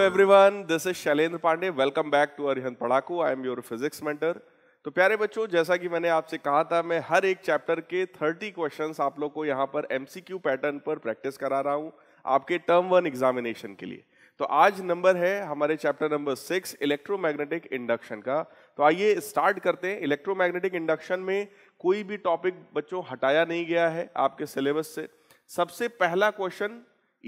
Hello everyone this is Shailendra Pandey welcome back to Arihant Padhaku I am your physics mentor तो प्यारे बच्चों जैसा कि मैंने आपसे कहा था मैं हर एक चैप्टर के 30 क्वेश्चंस आप लोग को यहाँ पर एमसीक्यू पैटर्न पर प्रैक्टिस करा रहा हूं आपके टर्म वन एग्जामिनेशन के लिए तो आज नंबर है हमारे chapter number six electromagnetic induction का तो आइए स्टार्ट करते हैं इलेक्ट्रोमैग्नेटिक इंडक्शन में कोई भी टॉपिक बच्चों हटाया नहीं गया है आपके सिलेबस से सबसे पहला क्वेश्चन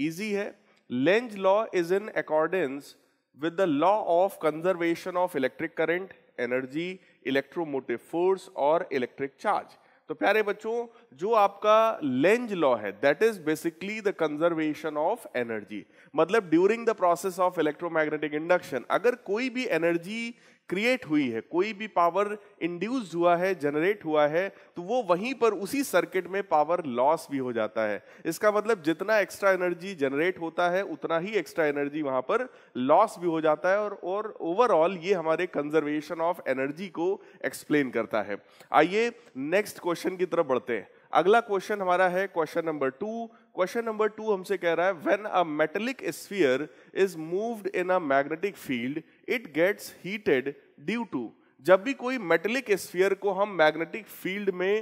ईजी है Lenz law is in accordance with the law of conservation of electric current energy electromotive force और इलेक्ट्रिक चार्ज तो प्यारे बच्चों जो आपका लेंज लॉ है that is basically the conservation of energy मतलब during the process of electromagnetic induction अगर कोई भी एनर्जी क्रिएट हुई है कोई भी पावर इंड्यूस हुआ है जनरेट हुआ है तो वो वहीं पर उसी सर्किट में पावर लॉस भी हो जाता है इसका मतलब जितना एक्स्ट्रा एनर्जी जनरेट होता है उतना ही एक्स्ट्रा एनर्जी वहां पर लॉस भी हो जाता है और और ओवरऑल ये हमारे कंजर्वेशन ऑफ एनर्जी को एक्सप्लेन करता है आइए नेक्स्ट क्वेश्चन की तरफ बढ़ते हैं अगला क्वेश्चन हमारा है question number two question number two हमसे कह रहा है when a metallic sphere is moved in a magnetic field it gets heated due to जब भी कोई मेटलिक स्फीयर को हम मैग्नेटिक फील्ड में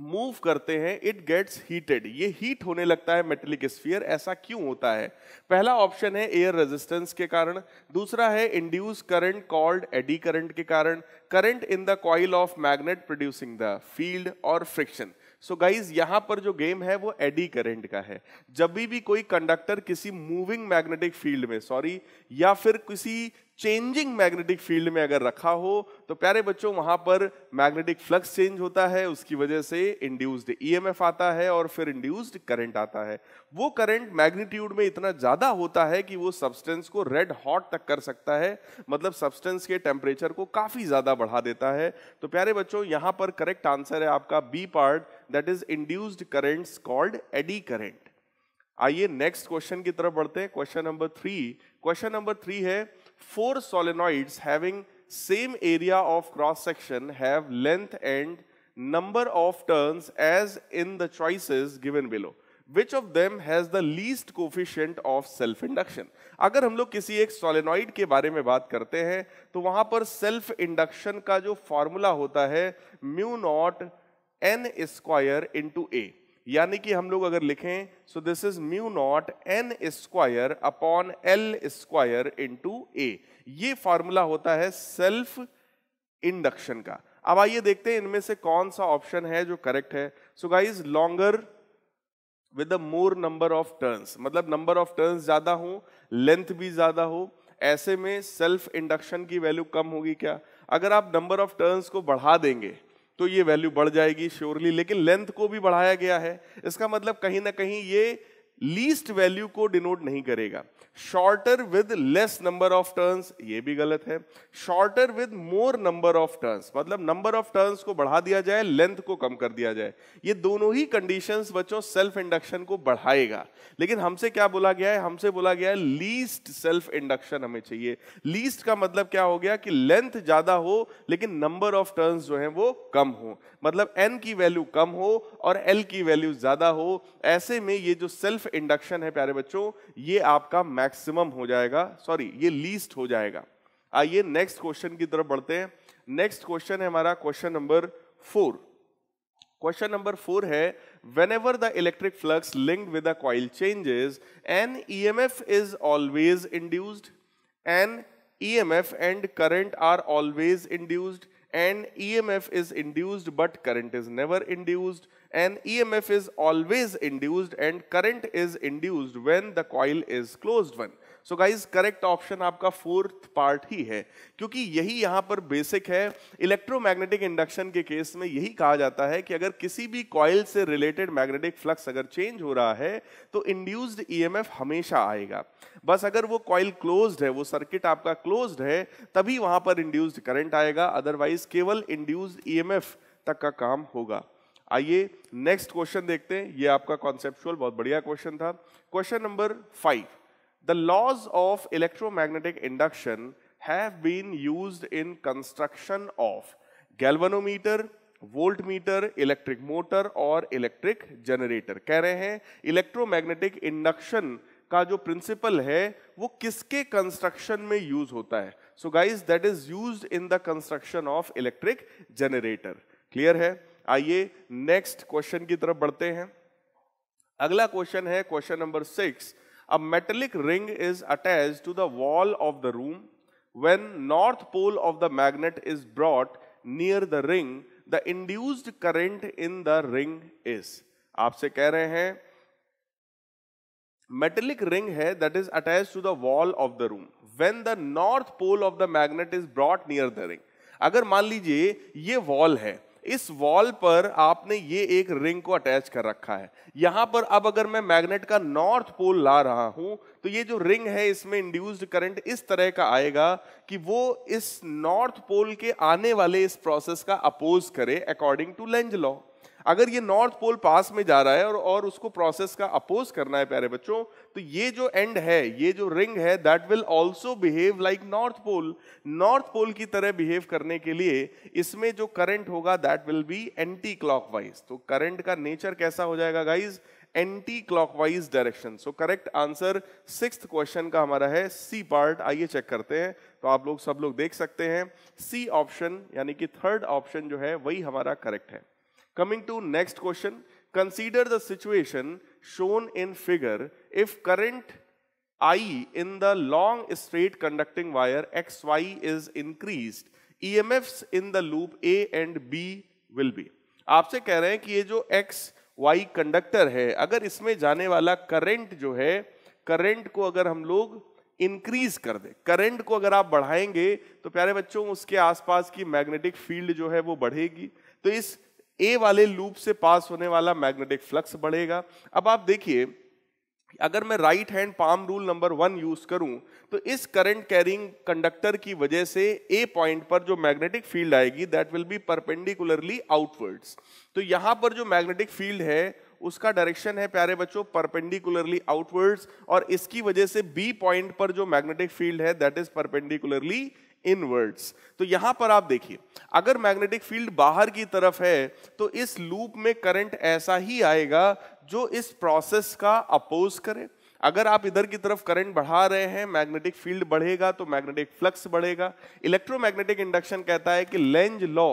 मूव करते हैं इट गेट्स हीटेड ये हीट होने लगता है मेटेलिक स्फीयर ऐसा क्यों होता है पहला ऑप्शन है एयर रेजिस्टेंस के कारण दूसरा है induce current called eddy current के कारण current in the coil of magnet producing the field और फ्रिक्शन सो गाइज यहां पर जो गेम है वो एडी करंट का है जब भी कोई कंडक्टर किसी मूविंग मैग्नेटिक फील्ड में सॉरी या फिर किसी चेंजिंग मैग्नेटिक फील्ड में अगर रखा हो तो प्यारे बच्चों वहां पर मैग्नेटिक फ्लक्स चेंज होता है उसकी वजह से इंड्यूस्ड ईएमएफ e आता है और फिर इंड्यूस्ड करंट आता है वो करंट मैग्नीट्यूड में इतना ज्यादा होता है कि वो सब्सटेंस को रेड हॉट तक कर सकता है मतलब सब्सटेंस के टेम्परेचर को काफी ज्यादा बढ़ा देता है तो प्यारे बच्चों यहां पर करेक्ट आंसर है आपका B part that is induced currents called eddy current आइए नेक्स्ट क्वेश्चन की तरफ बढ़ते हैं question number three question number three है four solenoids having same area of cross section have length and number of turns as in the choices given below. Which of them has the least coefficient of self induction? agar hum log kisi ek solenoid ke bare mein baat karte hain to wahan par self induction ka jo formula hota hai mu naught n square into a यानी कि हम लोग अगर लिखें so this is mu naught N square upon L square into A ये formula होता है self induction का अब आइए देखते हैं इनमें से कौन सा ऑप्शन है जो करेक्ट है so guys longer with more number of turns मतलब नंबर ऑफ टर्न्स ज्यादा हो लेंथ भी ज्यादा हो ऐसे में सेल्फ इंडक्शन की वैल्यू कम होगी क्या अगर आप नंबर ऑफ टर्न्स को बढ़ा देंगे तो ये वैल्यू बढ़ जाएगी श्योरली लेकिन लेंथ को भी बढ़ाया गया है इसका मतलब कहीं ना कहीं ये लीस्ट वैल्यू को डिनोट नहीं करेगा shorter with less number of turns ये भी गलत है shorter with more number of turns मतलब नंबर ऑफ टर्न्स को बढ़ा दिया जाए लेंथ को कम कर दिया जाए ये दोनों ही कंडीशंस बच्चों सेल्फ इंडक्शन को बढ़ाएगा लेकिन हमसे क्या बोला गया है हमसे बोला गया है लीस्ट सेल्फ इंडक्शन हमें चाहिए लीस्ट का मतलब क्या हो गया कि लेंथ ज्यादा हो लेकिन नंबर ऑफ टर्न्स जो है वो कम हो मतलब एन की वैल्यू कम हो और एल की वैल्यू ज्यादा हो ऐसे में ये जो सेल्फ इंडक्शन है प्यारे बच्चों ये आपका मैक्सिमम हो जाएगा सॉरी ये लीस्ट हो जाएगा आइए नेक्स्ट क्वेश्चन की तरफ बढ़ते हैं नेक्स्ट क्वेश्चन है हमारा question number four question number four है whenever the electric flux linked with coil changes an E M F is always induced an E M F and current are always induced and EMF is induced but current is never induced and EMF is always induced and current is induced when the coil is closed one. So guys correct option आपका fourth part ही है क्योंकि यही यहां पर basic है electromagnetic induction के case में यही कहा जाता है कि अगर किसी भी कॉयल से रिलेटेड मैग्नेटिक फ्लक्स अगर चेंज हो रहा है तो इंड्यूस्ड ईएमएफ e हमेशा आएगा बस अगर वो कॉयल क्लोज्ड है वो सर्किट आपका क्लोज्ड है तभी वहां पर इंड्यूस्ड करंट आएगा अदरवाइज केवल इंड्यूस्ड ईएमएफ e तक का काम होगा आइए नेक्स्ट क्वेश्चन देखते हैं ये आपका कॉन्सेप्चुअल बहुत बढ़िया क्वेश्चन था question number five The laws of electromagnetic induction have been used in construction of galvanometer, voltmeter electric motor और इलेक्ट्रिक जनरेटर कह रहे हैं इलेक्ट्रोमैग्नेटिक इंडक्शन का जो प्रिंसिपल है वो किसके कंस्ट्रक्शन में यूज होता है so guys that is used in the construction of electric generator clear है आइए नेक्स्ट क्वेश्चन की तरफ बढ़ते हैं अगला क्वेश्चन है question number six A metallic ring is attached to the wall of the room. When north pole of the magnet is brought near the ring, the induced current in the ring is. आपसे keh rahe hain metallic ring hai that is attached to the wall of the room when the north pole of the magnet is brought near the ring agar maan lijiye ye wall hai इस wall पर आपने ये एक ring को attach कर रखा है यहां पर अब अगर मैं मैग्नेट का नॉर्थ पोल ला रहा हूं तो ये जो रिंग है इसमें इंड्यूस्ड करंट इस तरह का आएगा कि वो इस नॉर्थ पोल के आने वाले इस प्रोसेस का अपोज करे अकॉर्डिंग टू लेंज लॉ अगर ये नॉर्थ पोल पास में जा रहा है और, और उसको प्रोसेस का अपोज करना है प्यारे बच्चों तो ये जो एंड है ये जो रिंग है that will also behave like north pole north pole की तरह बिहेव करने के लिए इसमें जो करंट होगा that will be anti clockwise तो करंट का नेचर कैसा हो जाएगा guys anti clockwise direction so correct answer six question का हमारा है सी पार्ट आइए चेक करते हैं तो आप लोग सब लोग देख सकते हैं सी ऑप्शन यानी कि थर्ड ऑप्शन जो है वही हमारा करेक्ट है Coming to next question, consider the situation shown in figure if current I in the long straight conducting wire XY is increased, EMFs in the loop A and B will be. आपसे keh rahe hain ki ye jo x y conductor hai agar isme jane wala current jo hai current को अगर हम लोग increase कर दे current को अगर आप बढ़ाएंगे तो प्यारे बच्चों उसके आसपास की मैग्नेटिक फील्ड जो है वो बढ़ेगी तो इस ए वाले लूप से पास होने वाला मैग्नेटिक फ्लक्स बढ़ेगा अब आप देखिए अगर मैं right hand palm rule number one use करूं तो इस करंट कैरिंग कंडक्टर की वजह से ए पॉइंट पर जो मैग्नेटिक फील्ड आएगी that will be perpendicularly outwards तो यहां पर जो मैग्नेटिक फील्ड है उसका डायरेक्शन है प्यारे बच्चों परपेंडिकुलरली आउटवर्ड्स और इसकी वजह से बी पॉइंट पर जो मैग्नेटिक फील्ड है दैट इज परपेंडिकुलरली इनवर्ड्स तो यहां पर आप देखिए अगर मैग्नेटिक फील्ड बाहर की तरफ है तो इस लूप में करंट ऐसा ही आएगा जो इस प्रोसेस का अपोज करे अगर आप इधर की तरफ करंट बढ़ा रहे हैं मैग्नेटिक फील्ड बढ़ेगा तो मैग्नेटिक फ्लक्स बढ़ेगा इलेक्ट्रोमैग्नेटिक इंडक्शन कहता है कि लेंज लॉ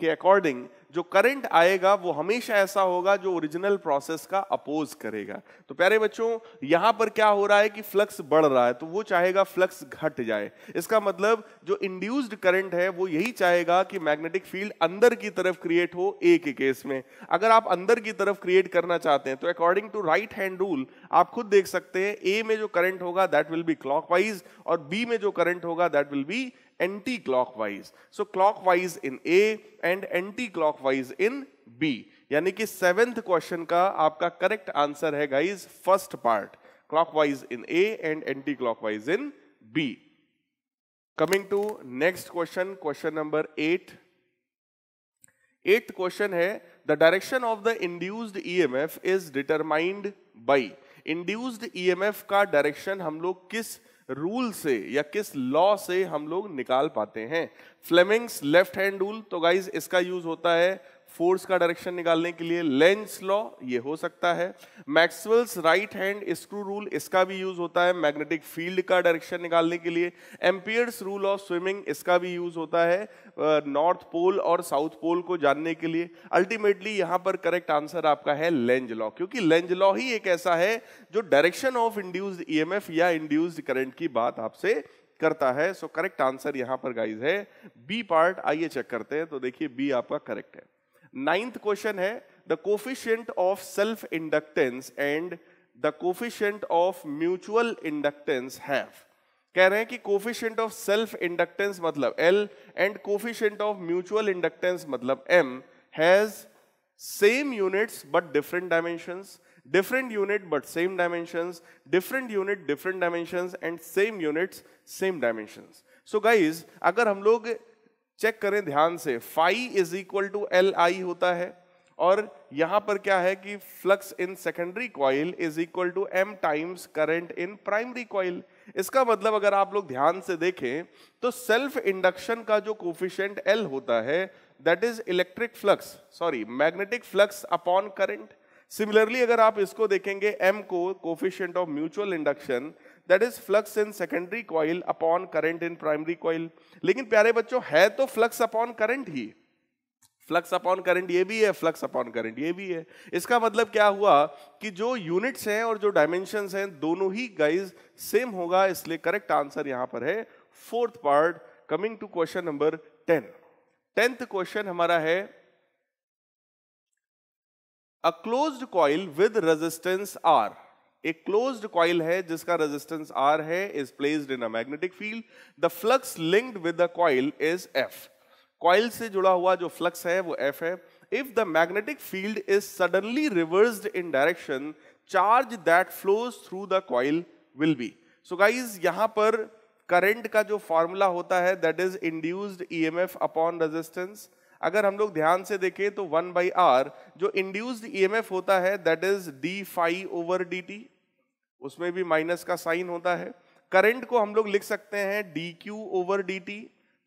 के अकॉर्डिंग जो करंट आएगा वो हमेशा ऐसा होगा जो ओरिजिनल प्रोसेस का अपोज करेगा तो प्यारे बच्चों यहां पर क्या हो रहा है कि फ्लक्स बढ़ रहा है तो वो चाहेगा फ्लक्स घट जाए इसका मतलब जो इंड्यूस्ड करंट है वो यही चाहेगा कि मैग्नेटिक फील्ड अंदर की तरफ क्रिएट हो ए के केस में अगर आप अंदर की तरफ क्रिएट करना चाहते हैं तो according to right hand rule आप खुद देख सकते हैं ए में जो करंट होगा दैट विल बी क्लॉकवाइज और बी में जो करंट होगा that will be anti-clockwise. So clockwise in A and anti-clockwise in B. यानी कि सेवेंथ क्वेश्चन का आपका करेक्ट आंसर है guys first part clockwise in A and anti clockwise in B coming to next question question number eight eight question है the direction of the induced EMF is determined by induced EMF का direction हम लोग किस rule से या किस law से हम लोग निकाल पाते हैं फ्लेमिंग्स लेफ्ट हैंड रूल तो गाइज इसका यूज होता है फोर्स का डायरेक्शन निकालने के लिए लेंस लॉ ये हो सकता है Maxwell's right hand screw rule इसका भी यूज होता है मैग्नेटिक फील्ड का डायरेक्शन निकालने के लिए एम्पियर्स रूल ऑफ स्विमिंग इसका भी यूज होता है नॉर्थ पोल और साउथ पोल को जानने के लिए अल्टीमेटली यहां पर करेक्ट आंसर आपका है लेंज लॉ क्योंकि लेंज लॉ ही एक ऐसा है जो direction of induced EMF e या इंड्यूस्ड करंट की बात आपसे करता है सो करेक्ट आंसर यहाँ पर गाइज है बी पार्ट आइए चेक करते हैं तो देखिए बी आपका करेक्ट है नाइन्थ क्वेश्चन है the coefficient of self inductance and the coefficient of mutual inductance have कह रहे हैं कि कोफिशियंट ऑफ सेल्फ इंडक्टेंस मतलब L and coefficient of mutual inductance मतलब M has same units but different dimension different unit but same dimension different unit different dimension and same units same dimension so guys अगर हम लोग check करें ध्यान से phi is equal to L I होता है और यहां पर क्या है कि flux in secondary coil is equal to M times current in primary coil इसका मतलब अगर आप लोग ध्यान से देखें तो सेल्फ इंडक्शन का जो कोफिशियंट एल होता है that is electric flux sorry magnetic flux upon current similarly अगर आप इसको देखेंगे एम को coefficient of mutual induction that is flux in secondary coil upon current in primary coil लेकिन प्यारे बच्चों है तो फ्लक्स अपॉन करंट ही फ्लक्स अपॉन करंट ये भी है फ्लक्स अपॉन करंट ये भी है इसका मतलब क्या हुआ कि जो यूनिट्स हैं और जो डायमेंशन हैं दोनों ही गाइज सेम होगा इसलिए करेक्ट आंसर यहां पर है fourth part coming to question number ten tenth question हमारा है a closed coil with resistance R एक क्लोज्ड कॉइल है जिसका रेजिस्टेंस आर है is placed in a magnetic field the flux linked with the coil is F coil से जुड़ा हुआ जो फ्लक्स है वो एफ है if the magnetic field is suddenly reversed in direction charge that flows through the coil will B so guys यहां पर current का जो फॉर्मूला होता है that is induced EMF upon resistance अगर हम लोग ध्यान से देखें तो वन बाई आर जो इंड्यूस्ड ईएमएफ e होता है that is d phi over d t उसमें भी माइनस का साइन होता है करंट को हम लोग लिख सकते हैं d q over d t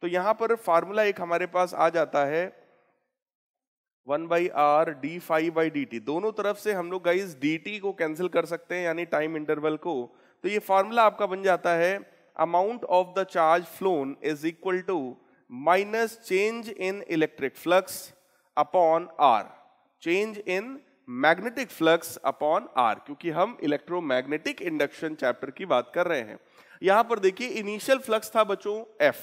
तो यहाँ पर फार्मूला एक हमारे पास आ जाता है one by R d five by D t दोनों तरफ से हम लोग गाइज डी टी को कैंसिल कर सकते हैं यानी टाइम इंटरवल को तो ये फार्मूला आपका बन जाता है amount of the charge flown is equal to minus change in electric flux upon R change in magnetic flux upon R क्योंकि हम इलेक्ट्रोमैग्नेटिक इंडक्शन चैप्टर की बात कर रहे हैं यहां पर देखिए इनिशियल फ्लक्स था बच्चों एफ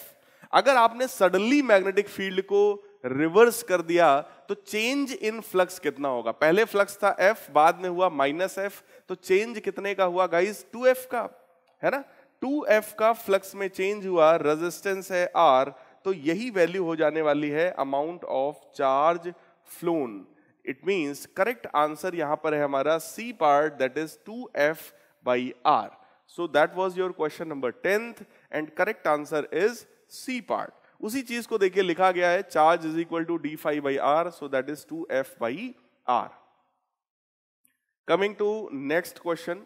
अगर आपने सडनली मैग्नेटिक फील्ड को रिवर्स कर दिया तो चेंज इन फ्लक्स कितना होगा पहले फ्लक्स था एफ बाद में हुआ माइनस एफ तो चेंज कितने का हुआ गाइस टू एफ का है ना टू एफ का फ्लक्स में चेंज हुआ रेजिस्टेंस है आर तो यही वैल्यू हो जाने वाली है amount of charge flown it means correct answer यहां पर है हमारा C part that is two F by R so that was your question number tenth and correct answer is C part उसी चीज को देखिए लिखा गया है charge is equal to d five by R so that is two F by R coming to next question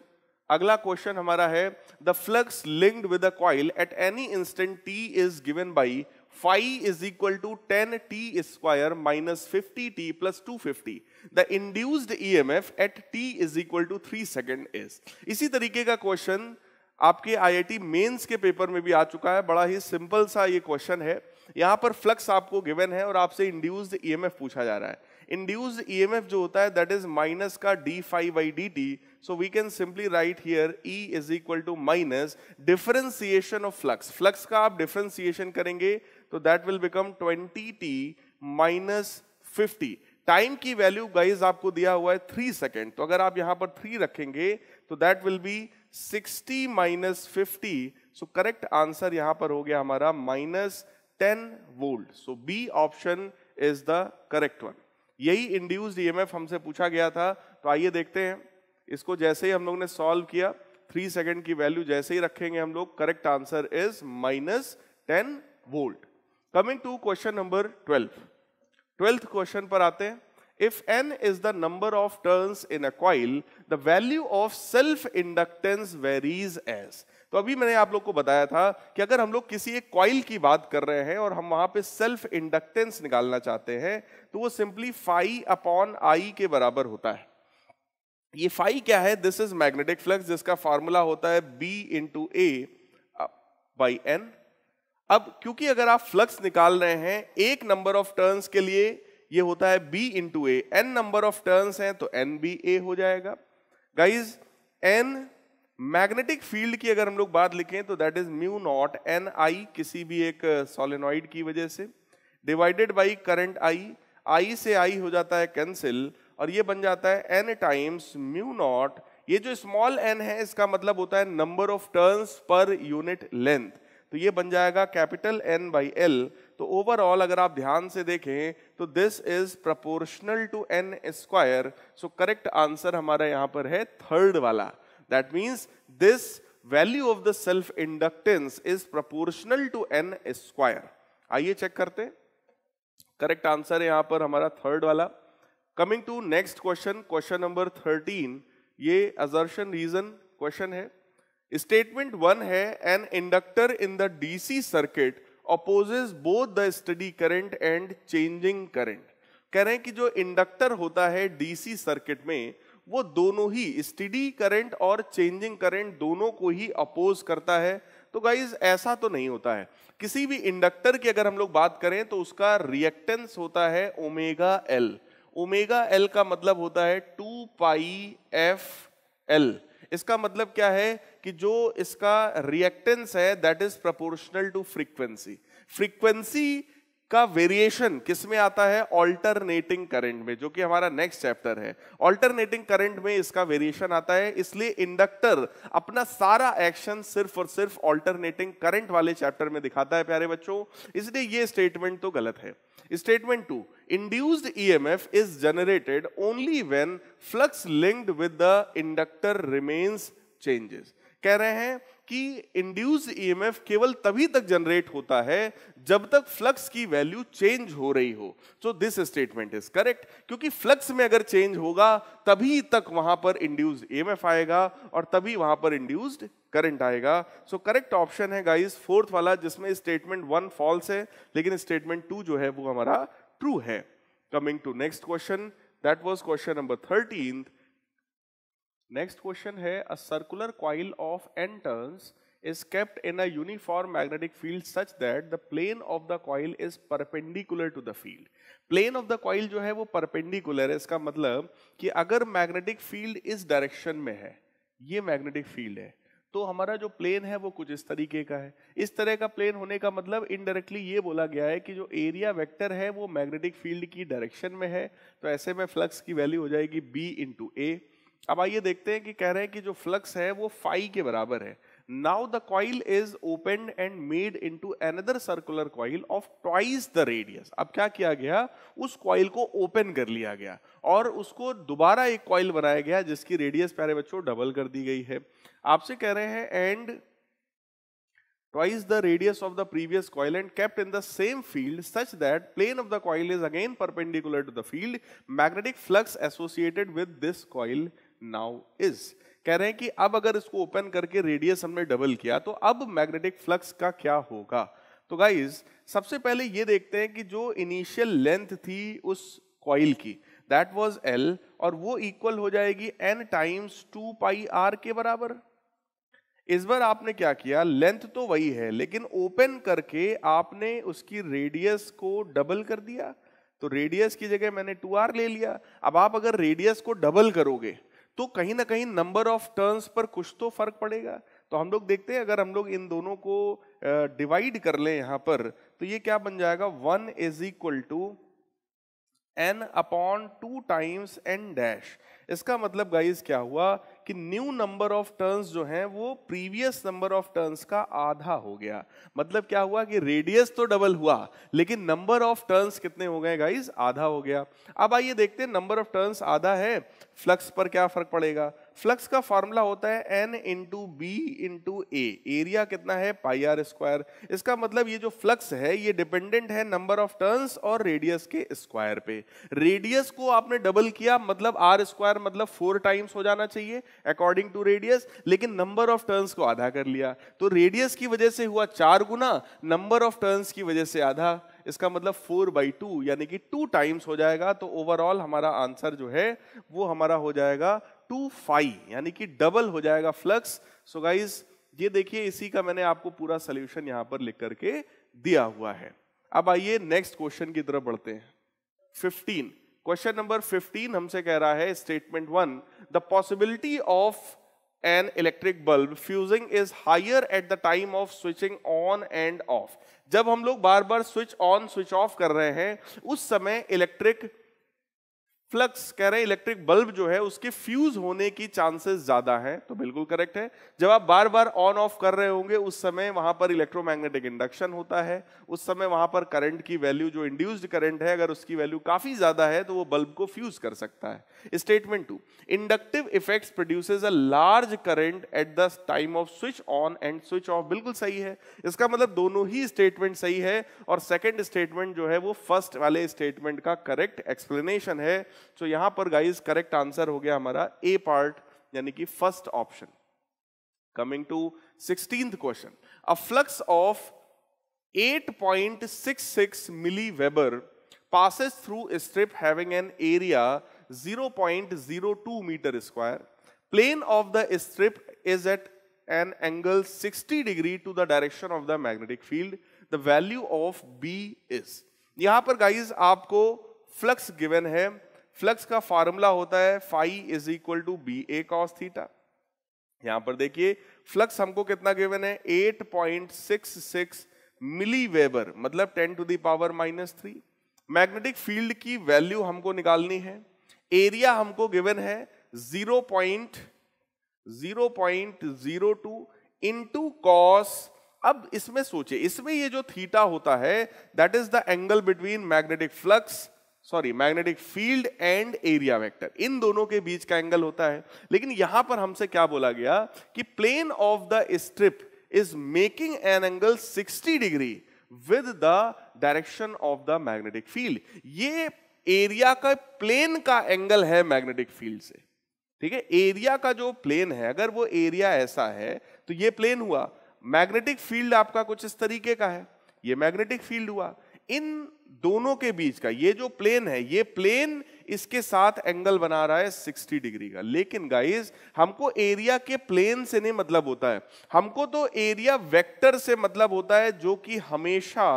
अगला question हमारा है the flux linked with a coil at any instant t is given by phi is equal to 10 t square minus 50 t plus 250. The induced EMF at t is equal to 3 second is. इसी तरीके का question आपके IIT mains के paper में भी आ चुका है बड़ा ही सिंपल सा ये क्वेश्चन है यहाँ पर फ्लक्स आपको गिवन है और आपसे इंड्यूस्ड ईएमएफ e पूछा जा रहा है इंड्यूस्ड ईएमएफ e जो होता है दैट इज माइनस का d five by D t so we can simply write here E is equal to minus differentiation of flux flux का आप डिफरेंसिएशन करेंगे तो that will become 20t t minus fifty time की वैल्यू guys आपको दिया हुआ है थ्री सेकेंड तो अगर आप यहां पर थ्री रखेंगे तो that will be 60 minus fifty so correct answer यहां पर हो गया हमारा minus ten volt so B option is the correct one यही इंड्यूस्ड ईएमएफ e हमसे पूछा गया था तो आइए देखते हैं इसको जैसे ही हम लोग ने सॉल्व किया थ्री सेकेंड की वैल्यू जैसे ही रखेंगे हम लोग correct answer is minus ten volt coming to question number twelve twelfth question पर आते हैं if N is the number of turns in a coil the value of self inductance varies as तो अभी मैंने आप लोग को बताया था कि अगर हम लोग किसी एक कॉइल की बात कर रहे हैं और हम वहां पे सेल्फ इंडक्टेंस निकालना चाहते हैं तो वो सिंपली फाइ अपॉन आई के बराबर होता है ये फाई क्या है दिस इज मैग्नेटिक फ्लक्स जिसका फार्मूला होता है B into A by N अब क्योंकि अगर आप फ्लक्स निकाल रहे हैं एक नंबर ऑफ टर्न्स के लिए ये होता है B into A N number of turns हैं तो एन बी ए हो जाएगा गाइज एन मैग्नेटिक फील्ड की अगर हम लोग बात लिखें तो that is mu naught N I किसी भी एक सोलिनॉइड uh, की वजह से divided by current I I से आई हो जाता है कैंसिल और ये बन जाता है एन टाइम्स म्यू नॉट ये जो स्मॉल एन है इसका मतलब होता है number of turns per unit length तो ये बन जाएगा कैपिटल एन बाई एल तो ओवरऑल अगर आप ध्यान से देखें तो this is proportional to N square so correct answer हमारा यहां पर है थर्ड वाला that means this value of the self inductance is proportional to N square आइए चेक करते करेक्ट आंसर है पर हमारा थर्ड वाला coming to next question question number thirteen ये अजर्शन रीजन क्वेश्चन है स्टेटमेंट वन है an inductor in the DC circuit opposes both the steady current and changing current कह रहे हैं कि जो इंडक्टर होता है डीसी सर्किट में वो दोनों ही स्टडी करंट और चेंजिंग करंट दोनों को ही अपोज करता है तो गाइज ऐसा तो नहीं होता है किसी भी इंडक्टर की अगर हम लोग बात करें तो उसका रिएक्टेंस होता है ओमेगा एल ओमेगा एल का मतलब होता है टू पाई एफ एल इसका मतलब क्या है कि जो इसका रिएक्टेंस है that is proportional to frequency frequency का वेरिएशन किस में आता है ऑल्टरनेटिंग करंट में जो कि हमारा नेक्स्ट चैप्टर है ऑल्टरनेटिंग करंट में इसका वेरिएशन आता है इसलिए इंडक्टर अपना सारा एक्शन सिर्फ और सिर्फ ऑल्टरनेटिंग करंट वाले चैप्टर में दिखाता है प्यारे बच्चों इसलिए ये स्टेटमेंट तो गलत है statement two induced EMF is generated only when flux linked with the inductor remains changes कह रहे हैं कि इंड्यूस ईएमएफ e केवल तभी तक जनरेट होता है जब तक फ्लक्स की वैल्यू चेंज हो रही हो so this statement is correct क्योंकि फ्लक्स में अगर चेंज होगा तभी तक वहां पर इंड्यूस ईएमएफ e आएगा और तभी वहां पर इंड्यूस्ड करंट आएगा सो करेक्ट ऑप्शन है गाइस फोर्थ वाला जिसमें स्टेटमेंट वन फॉल्स है लेकिन स्टेटमेंट टू जो है वो हमारा ट्रू है coming to next question that was question number thirteen next question है a circular coil of N turns is kept in a uniform magnetic field such that the plane of the coil is perpendicular to the field plane of the coil जो है वो perpendicular है इसका मतलब कि अगर magnetic field इस direction में है ये मैग्नेटिक फील्ड है तो हमारा जो प्लेन है वो कुछ इस तरीके का है इस तरह का प्लेन होने का मतलब इनडायरेक्टली ये बोला गया है कि जो एरिया वेक्टर है वो मैग्नेटिक फील्ड की डायरेक्शन में है तो ऐसे में फ्लक्स की वैल्यू हो जाएगी बी इंटू ए अब आइए देखते हैं कि कह रहे हैं कि जो फ्लक्स है वो फाई के बराबर है now the coil is open and made into another circular coil of twice the radius अब क्या किया गया उस कॉइल को ओपन कर लिया गया और उसको दोबारा एक कॉइल बनाया गया जिसकी रेडियस प्यारे बच्चों डबल कर दी गई है आपसे कह रहे हैं and twice the radius of the previous coil and kept in the same field such that plane of the coil is again perpendicular to the field magnetic flux associated with this coil now is कह रहे हैं कि अब अगर इसको open करके radius हमने double किया तो अब मैग्नेटिक फ्लक्स का क्या होगा तो गाइज सबसे पहले ये देखते हैं कि जो इनिशियल लेंथ थी उस कॉइल की दैट वॉज एल और वो इक्वल हो जाएगी N times two pi R के बराबर इस बार आपने क्या किया लेंथ तो वही है लेकिन ओपन करके आपने उसकी रेडियस को डबल कर दिया तो रेडियस की जगह मैंने टू आर ले लिया अब आप अगर रेडियस को डबल करोगे तो कहीं ना कहीं नंबर ऑफ टर्न्स पर कुछ तो फर्क पड़ेगा तो हम लोग देखते हैं अगर हम लोग इन दोनों को डिवाइड कर लें यहां पर तो ये क्या बन जाएगा one is equal to N upon two times N dash इसका मतलब गाइज क्या हुआ कि न्यू नंबर ऑफ टर्न्स जो हैं वो प्रीवियस नंबर ऑफ टर्न्स का आधा हो गया मतलब क्या हुआ कि रेडियस तो डबल हुआ लेकिन नंबर ऑफ टर्न्स कितने हो गए गाइस आधा हो गया अब आइए देखते हैं नंबर ऑफ टर्न्स आधा है फ्लक्स पर क्या फर्क पड़ेगा फ्लक्स का फॉर्मूला होता है N into B into A area कितना है पाई आर स्क्वायर इसका मतलब ये जो फ्लक्स है ये डिपेंडेंट है नंबर ऑफ टर्न्स और रेडियस के स्क्वायर पे रेडियस को आपने डबल किया मतलब आर स्क्वायर मतलब फोर टाइम्स हो जाना चाहिए अकॉर्डिंग टू रेडियस लेकिन नंबर ऑफ टर्न्स को आधा कर लिया तो रेडियस की वजह से हुआ चार गुना नंबर ऑफ टर्न्स की वजह से आधा इसका मतलब फोर बाई टू यानी कि टू टाइम्स हो जाएगा तो ओवरऑल हमारा आंसर जो है वो हमारा हो जाएगा टू फाइव यानी कि डबल हो जाएगा फ्लक्स सो गाइज ये देखिए इसी का मैंने आपको पूरा सोल्यूशन यहां पर लिख करके दिया हुआ है अब आइए नेक्स्ट क्वेश्चन की तरफ बढ़ते हैं फिफ्टीन क्वेश्चन नंबर 15 हमसे कह रहा है statement one the possibility of an electric bulb fusing is higher at the time of switching on and off जब हम लोग बार बार स्विच ऑन स्विच ऑफ कर रहे हैं उस समय इलेक्ट्रिक फ्लक्स कह रहे हैं इलेक्ट्रिक बल्ब जो है उसके फ्यूज होने की चांसेस ज्यादा हैं तो बिल्कुल करेक्ट है जब आप बार बार ऑन ऑफ कर रहे होंगे उस समय वहां पर इलेक्ट्रोमैग्नेटिक इंडक्शन होता है उस समय वहां पर करंट की वैल्यू जो इंड्यूस्ड करंट है अगर उसकी वैल्यू काफी ज्यादा है तो वो बल्ब को फ्यूज कर सकता है statement two inductive effect produces a large current at the time of switch on and switch off बिल्कुल सही है इसका मतलब दोनों ही स्टेटमेंट सही है और सेकेंड स्टेटमेंट जो है वो फर्स्ट वाले स्टेटमेंट का करेक्ट एक्सप्लेनेशन है तो यहां पर गाइस करेक्ट आंसर हो गया हमारा ए पार्ट यानी कि first option coming to sixteenth question a flux of 8.66 milli weber passes through strip having an area 0.02 meter square plane of the strip is at an angle 60 degree to the direction of the magnetic field the value of B is यहां पर guys आपको flux given है flux का formula होता है five is equal to B A cos theta यहां पर देखिए फ्लक्स हमको कितना गिवन है 8.66 मिली वेबर मतलब 10 to the power minus three magnetic field की वैल्यू हमको निकालनी है एरिया हमको गिवन है 0.0.02 टू कॉस अब इसमें सोचे इसमें ये जो थीटा होता है that is the angle between magnetic flux sorry magnetic field and area vector इन दोनों के बीच का एंगल होता है लेकिन यहां पर हमसे क्या बोला गया कि plane of the strip is making an angle 60 degree with the direction of the magnetic field ये एरिया का प्लेन का एंगल है मैग्नेटिक फील्ड से ठीक है एरिया का जो प्लेन है अगर वो एरिया ऐसा है तो ये प्लेन हुआ मैग्नेटिक फील्ड आपका कुछ इस तरीके का है ये मैग्नेटिक फील्ड हुआ इन दोनों के बीच का ये जो प्लेन है ये प्लेन इसके साथ एंगल बना रहा है 60 डिग्री का लेकिन गाइस हमको एरिया के प्लेन से नहीं मतलब होता है हमको तो एरिया वेक्टर से मतलब होता है जो कि हमेशा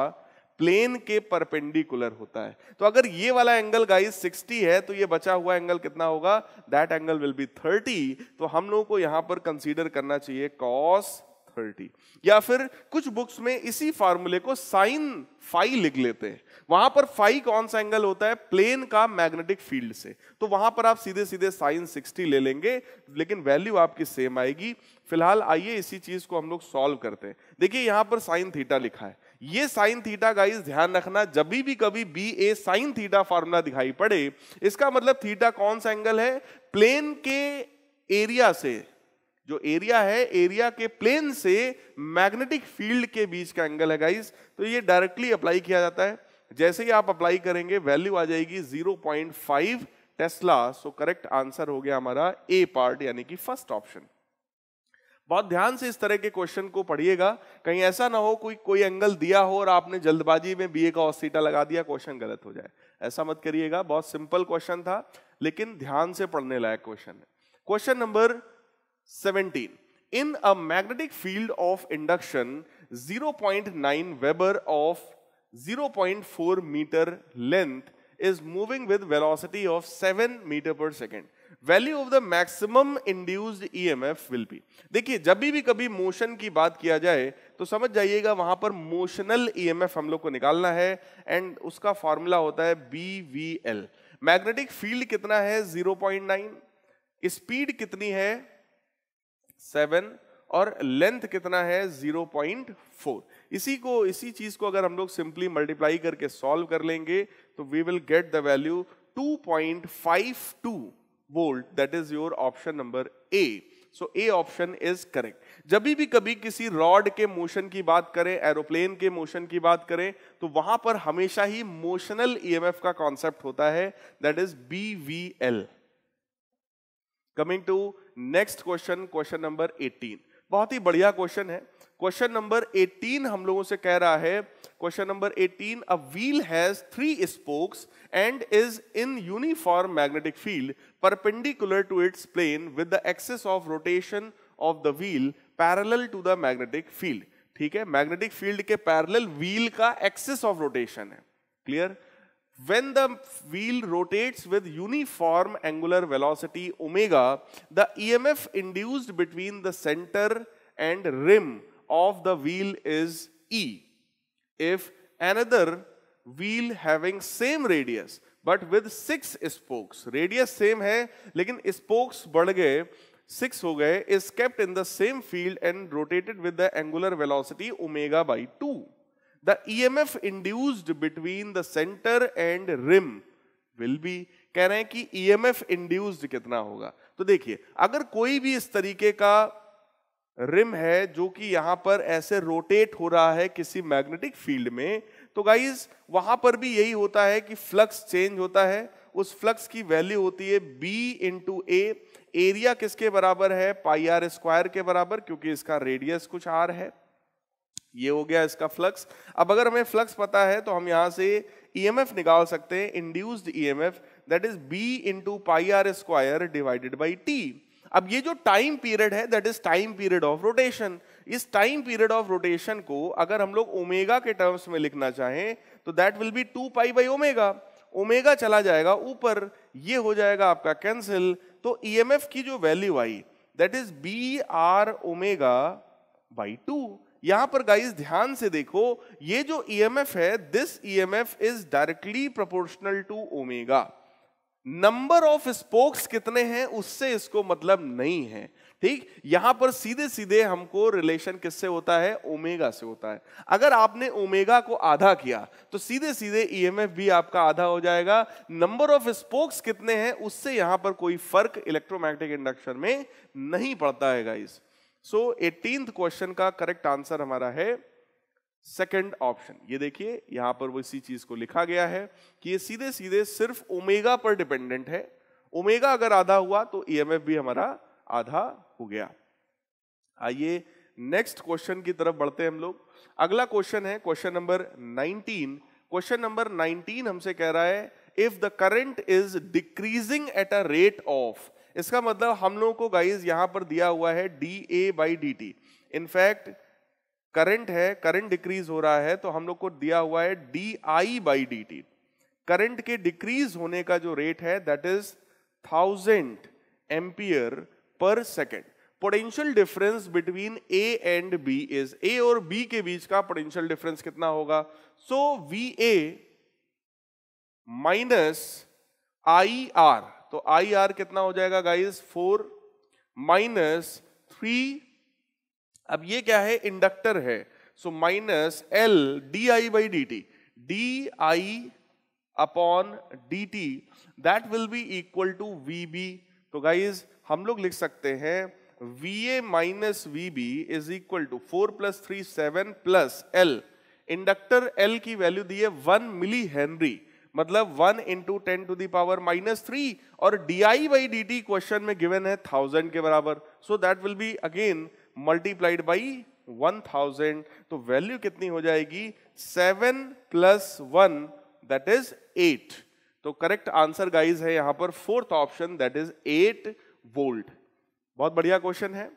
प्लेन के परपेंडिकुलर होता है तो अगर ये वाला एंगल गाइस 60 है तो ये बचा हुआ एंगल कितना होगा दैट एंगल विल बी 30 तो हम लोगों को यहां पर कंसीडर करना चाहिए कॉस थर्टी या फिर कुछ बुक्स में इसी फार्मूले को साइन फाई लिख लेते हैं वहां पर फाई कौन सा एंगल होता है प्लेन का मैग्नेटिक फील्ड से तो वहां पर आप सीधे सीधे साइन सिक्सटी ले लेंगे लेकिन वैल्यू आपकी सेम आएगी फिलहाल आइए इसी चीज को हम लोग सॉल्व करते हैं देखिए यहां पर साइन थीटा लिखा है ये साइन थीटा गाइस ध्यान रखना जब भी, भी कभी B A sine theta formula दिखाई पड़े इसका मतलब थीटा कौन सा एंगल है प्लेन के एरिया से जो एरिया है एरिया के प्लेन से मैग्नेटिक फील्ड के बीच का एंगल है गाइस तो ये डायरेक्टली अप्लाई किया जाता है जैसे ही आप अप्लाई करेंगे वैल्यू आ जाएगी 0.5 टेस्ला सो करेक्ट आंसर हो गया हमारा ए पार्ट यानी कि फर्स्ट ऑप्शन बहुत ध्यान से इस तरह के क्वेश्चन को पढ़िएगा कहीं ऐसा ना हो कोई कोई एंगल दिया हो और आपने जल्दबाजी में बीए का ऑस्टीटा लगा दिया क्वेश्चन गलत हो जाए ऐसा मत करिएगा बहुत सिंपल क्वेश्चन था लेकिन ध्यान से पढ़ने लायक क्वेश्चन है question number 17 in a magnetic field of induction 0.9 Weber of 0.4 meter length is moving with velocity of 7 meter per second. Value of the maximum induced EMF will be देखिए जब भी कभी मोशन की बात किया जाए तो समझ जाइएगा वहां पर मोशनल एफ e हम लोग को निकालना है एंड उसका फॉर्मूला होता है B V L magnetic field कितना है 0.9 स्पीड कितनी है सेवन और लेंथ कितना है जीरो पॉइंट फोर इसी को इसी चीज को अगर हम लोग सिंपली मल्टीप्लाई करके सॉल्व कर लेंगे तो we will get the value two point five two volt that is your option number A so A option is correct जब भी कभी किसी रॉड के मोशन की बात करें एरोप्लेन के मोशन की बात करें तो वहां पर हमेशा ही मोशनल ईएमएफ e का कॉन्सेप्ट होता है that is B V L coming to next question question number 18 बहुत ही बढ़िया क्वेश्चन है क्वेश्चन नंबर 18 हम लोगों से कह रहा है question number 18 a wheel has three spokes and is in uniform magnetic field perpendicular to its plane with the axis of rotation of the wheel parallel to the magnetic field ठीक है magnetic field के parallel wheel का axis of rotation है clear When the wheel rotates with uniform angular velocity omega, the EMF induced between the center and rim of the wheel is E. If another wheel having same radius but with six spokes, radius same hai, lekin spokes बढ़ गए six हो गए is kept in the same field and rotated with the angular velocity omega by 2. the EMF induced between the center and rim will be कह रहे हैं कि EMF induced कितना होगा तो देखिए अगर कोई भी इस तरीके का रिम है जो कि यहां पर ऐसे रोटेट हो रहा है किसी मैग्नेटिक फील्ड में तो गाइज वहां पर भी यही होता है कि फ्लक्स चेंज होता है उस फ्लक्स की वैल्यू होती है बी इंटू ए एरिया किसके बराबर है पाई आर स्क्वायर के बराबर क्योंकि इसका रेडियस कुछ आर है ये हो गया इसका फ्लक्स अब अगर हमें फ्लक्स पता है तो हम यहां से ईएमएफ e निकाल सकते हैं induced EMF that is B into pi R square divided by T अब ये जो टाइम पीरियड है that is time period of rotation इस टाइम पीरियड ऑफ रोटेशन को अगर हम लोग ओमेगा के टर्म्स में लिखना चाहें तो that will be two pi by omega omega चला जाएगा ऊपर ये हो जाएगा आपका कैंसिल तो ईएमएफ e की जो वैल्यू आई that is B R omega by two यहां पर गाइस ध्यान से देखो ये जो ईएमएफ e है this EMF is directly proportional to omega number of spokes कितने हैं उससे इसको मतलब नहीं है ठीक यहां पर सीधे सीधे हमको रिलेशन किससे होता है ओमेगा से होता है अगर आपने ओमेगा को आधा किया तो सीधे सीधे ईएमएफ भी आपका आधा हो जाएगा नंबर ऑफ स्पोक्स कितने हैं उससे यहां पर कोई फर्क इलेक्ट्रोमैग्नेटिक इंडक्शन में नहीं पड़ता है गाइस सो एटीन क्वेश्चन का करेक्ट आंसर हमारा है सेकंड ऑप्शन ये देखिए यहां पर वो इसी चीज को लिखा गया है कि ये सीधे सीधे सिर्फ ओमेगा पर डिपेंडेंट है ओमेगा अगर आधा हुआ तो ईएमएफ e भी हमारा आधा हो गया आइए नेक्स्ट क्वेश्चन की तरफ बढ़ते हैं हम लोग अगला क्वेश्चन है क्वेश्चन नंबर 19 क्वेश्चन नंबर 19 हमसे कह रहा है if the current is decreasing at a rate of इसका मतलब हम लोगों को गाइज यहां पर दिया हुआ है D A by D T in fact current है करंट डिक्रीज हो रहा है तो हम लोग को दिया हुआ है D I by D T current के डिक्रीज होने का जो रेट है that is thousand ampere per second potential difference between A and B is A और बी के बीच का पोटेंशियल डिफरेंस कितना होगा so V A minus I R तो आई आर कितना हो जाएगा गाइस फोर माइनस थ्री अब ये क्या है इंडक्टर है so minus L D I by D T D I upon D T that will be equal to V B तो गाइज हम लोग लिख सकते हैं V A minus V B is equal to four plus three seven plus L inductor L की value दी है one milli henry मतलब one into ten to the power minus three और D I by D T question में given है thousand के बराबर so that will be again multiplied by one thousand तो वैल्यू कितनी हो जाएगी seven plus one that is eight तो करेक्ट आंसर गाइज है यहां पर fourth option that is eight volt बहुत बढ़िया क्वेश्चन है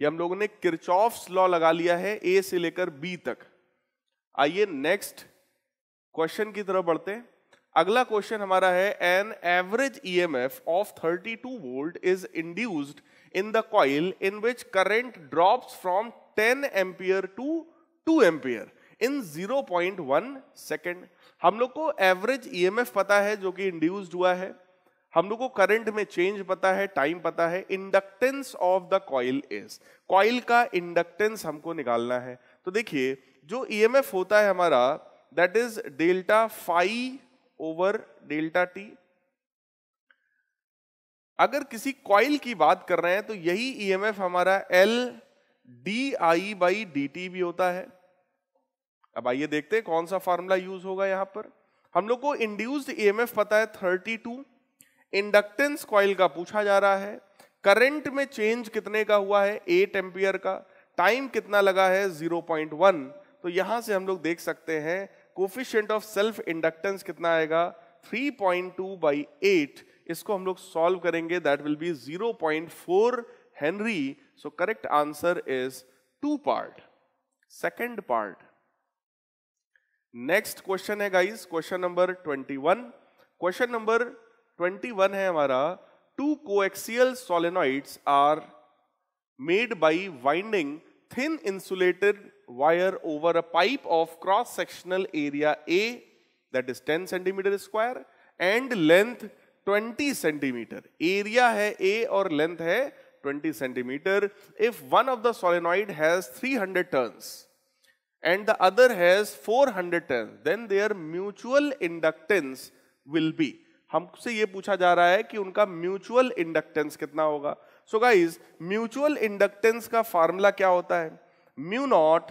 ये हम लोगों ने किरचॉफ्स लॉ लगा लिया है ए से लेकर बी तक आइए नेक्स्ट क्वेश्चन की तरफ बढ़ते हैं अगला क्वेश्चन हमारा है an average EMF of 32 volt is induced in the coil in which current drops from 10 ampere to 2 ampere in 0.1 point second हम लोग को एवरेज ईएमएफ e पता है जो कि इंड्यूस्ड हुआ है हम लोग को करंट में चेंज पता है टाइम पता है inductance of the coil is coil का इंडक्टेंस हमको निकालना है तो देखिए जो ईएमएफ e होता है हमारा that is delta phi over delta t अगर किसी कॉइल की बात कर रहे हैं तो यही ईएमएफ e हमारा L D I by D T भी होता है अब आइए देखते हैं कौन सा फॉर्मूला यूज होगा यहां पर हम लोग को इंड्यूस्ड ईएमएफ e पता है 32 इंडक्टेंस कॉइल का पूछा जा रहा है करंट में चेंज कितने का हुआ है 8 एम्पियर का टाइम कितना लगा है 0.1 तो यहां से हम लोग देख सकते हैं कोफिशियंट ऑफ सेल्फ इंडक्टेंस कितना आएगा 3.2 पॉइंट टू बाई एट इसको हम लोग सॉल्व करेंगे that will be 0.4 point four henry so correct answer is two part second part next question है guys question number 21 question number 21 है हमारा two coaxial solenoids are made by winding thin insulated wire over a pipe of cross sectional area A that is 10 centimeter square and length 20 centimeter. Area hai A or length hai 20 centimeter. If one of the solenoid has 300 turns and the other has 400 turns, then their mutual inductance will be. हमसे ये पूछा जा रहा है कि उनका mutual inductance कितना होगा सो गाइज म्यूचुअल इंडक्टेंस का फार्मूला क्या होता है mu naught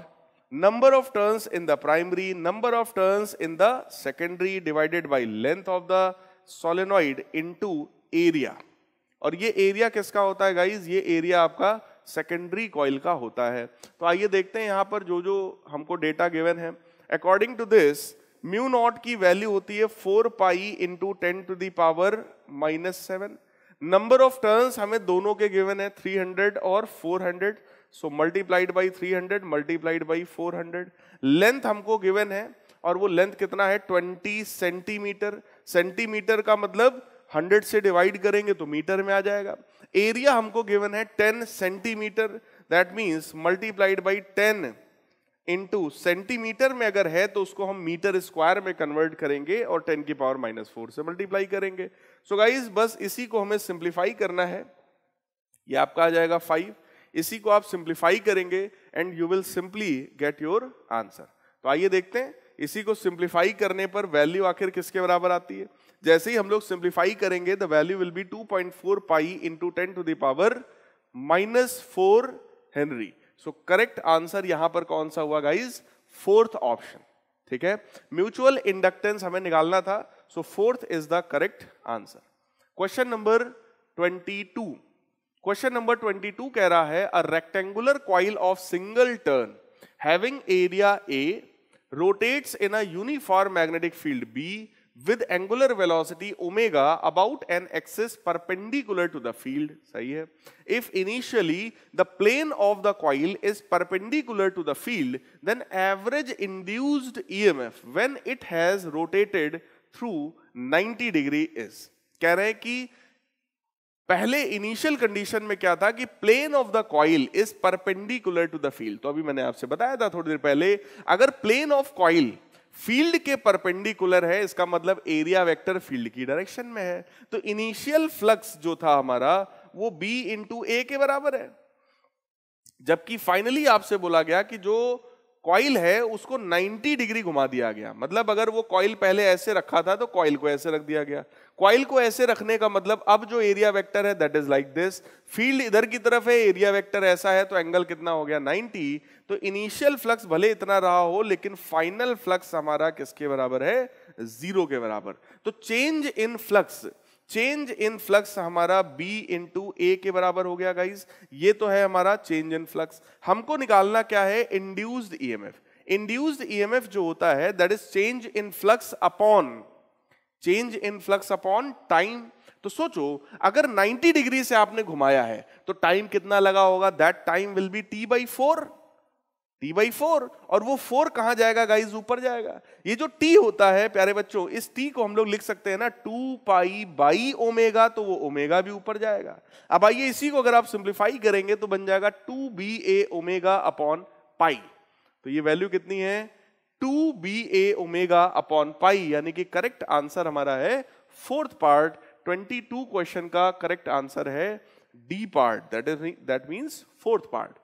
number of turns in the primary, number of turns in the secondary divided by length of the solenoid into area. और ये एरिया किसका होता है गाइज ये एरिया आपका सेकेंडरी कॉइल का होता है तो आइए देखते हैं यहां पर जो जो हमको डेटा गिवन है according to this mu naught की वैल्यू होती है four pi into ten to the power minus seven number of turns हमें दोनों के गिवन है थ्री हंड्रेड और four hundred so multiplied by three hundred multiplied by four hundred length हमको given है और वो लेंथ कितना है ट्वेंटी सेंटीमीटर सेंटीमीटर का मतलब हंड्रेड से डिवाइड करेंगे तो मीटर में आ जाएगा एरिया हमको गिवन है ten centimeter that means multiplied by 10 into centimeter में अगर है तो उसको हम मीटर स्क्वायर में कन्वर्ट करेंगे और टेन की पावर माइनस फोर से मल्टीप्लाई करेंगे सो so गाइज बस इसी को हमें सिंप्लीफाई करना है ये आपका आ जाएगा फाइव इसी को आप सिंप्लीफाई करेंगे and you will simply get your answer तो आइए देखते हैं इसी को सिंप्लीफाई करने पर वैल्यू आखिर किसके बराबर आती है जैसे ही हम लोग सिंप्लीफाई करेंगे the value will be 2.4 point four pi into ten to the power minus four henry so correct answer यहां पर कौन सा हुआ गाइज फोर्थ ऑप्शन ठीक है म्यूचुअल इंडक्टेंस हमें निकालना था so fourth is the correct answer question number twenty two question number 22 कह रहा है a rectangular coil of single turn having area A rotates in a uniform magnetic field B with angular velocity omega about an axis perpendicular to the field सही है if initially the plane of the coil is perpendicular to the field then average induced EMF when it has rotated through 90 degree is कह रहे हैं कि पहले initial condition में क्या था कि plane of the coil is perpendicular to the field तो अभी मैंने आपसे बताया था थोड़ी देर पहले अगर प्लेन ऑफ कॉइल फील्ड के परपेंडिकुलर है इसका मतलब एरिया वेक्टर फील्ड की डायरेक्शन में है तो इनिशियल फ्लक्स जो था हमारा वो b इंटू ए के बराबर है जबकि फाइनली आपसे बोला गया कि जो कॉइल है उसको 90 डिग्री घुमा दिया गया मतलब अगर वो कॉइल पहले ऐसे रखा था तो कॉइल को ऐसे रख दिया गया कॉइल को ऐसे रखने का मतलब अब जो एरिया वेक्टर है that is like this field इधर की तरफ है एरिया वेक्टर ऐसा है तो एंगल कितना हो गया 90 तो इनिशियल फ्लक्स भले इतना रहा हो लेकिन फाइनल फ्लक्स हमारा किसके बराबर है जीरो के बराबर तो change in flux change in flux हमारा b इंटू ए के बराबर हो गया गाइज ये तो है हमारा चेंज इन फ्लक्स हमको निकालना क्या है इंड्यूस्ड एफ इंड्यूस्ड एफ जो होता है that is change in flux upon change in flux upon time तो सोचो अगर 90 डिग्री से आपने घुमाया है तो टाइम कितना लगा होगा that time will be T by four T by four और वो फोर कहाँ जाएगा गाइज ऊपर जाएगा ये जो टी होता है प्यारे बच्चों इस टी को हम लोग लिख सकते हैं ना टू पाई बाई ओमेगा तो वो ओमेगा भी ऊपर जाएगा अब आइए इसी को अगर आप सिंप्लीफाई करेंगे तो बन जाएगा two B A omega upon pi तो ये वैल्यू कितनी है two B A omega upon pi यानी कि करेक्ट आंसर हमारा है fourth part twenty two question का करेक्ट आंसर है D part that is that means fourth part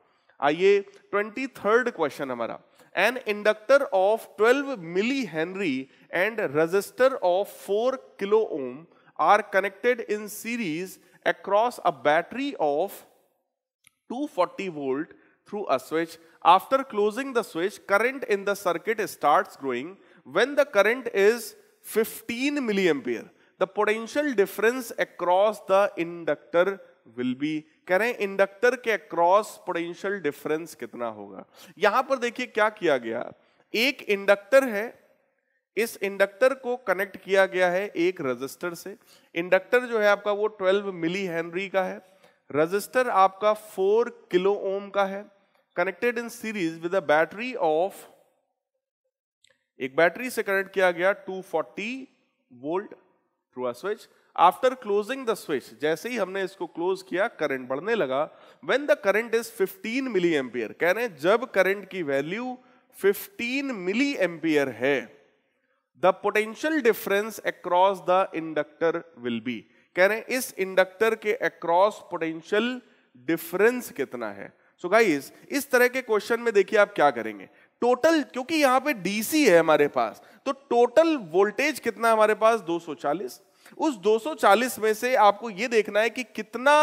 आइए ट्वेंटी थर्ड क्वेश्चन हमारा an inductor of twelve milli henry and resistor of four kilo ohm are connected in series across a battery of 240 volt through a switch after closing the switch current in the circuit start growing when the current is fifteen milli ampere the potential difference across the inductor will be कह रहे हैं inductor के across potential difference कितना होगा यहां पर देखिए क्या किया गया एक इंडक्टर है इस इंडक्टर को कनेक्ट किया गया है एक रजिस्टर से इंडक्टर जो है आपका वो 12 मिली हेनरी का है रजिस्टर आपका 4 किलो ओम का है connected in series with a battery of एक बैटरी से कनेक्ट किया गया 240 volt through a switch after closing the switch जैसे ही हमने इसको क्लोज किया करंट बढ़ने लगा when the current is 15 milli ampere कह रहे हैं जब करंट की वैल्यू 15 मिली एम्पियर है the potential difference across the inductor will be कह रहे हैं इस इंडक्टर के अक्रॉस पोटेंशियल डिफरेंस कितना है सो so गाइस इस तरह के क्वेश्चन में देखिए आप क्या करेंगे टोटल क्योंकि यहां पे डीसी है हमारे पास तो टोटल वोल्टेज कितना हमारे पास 240 उस 240 में से आपको यह देखना है कि कितना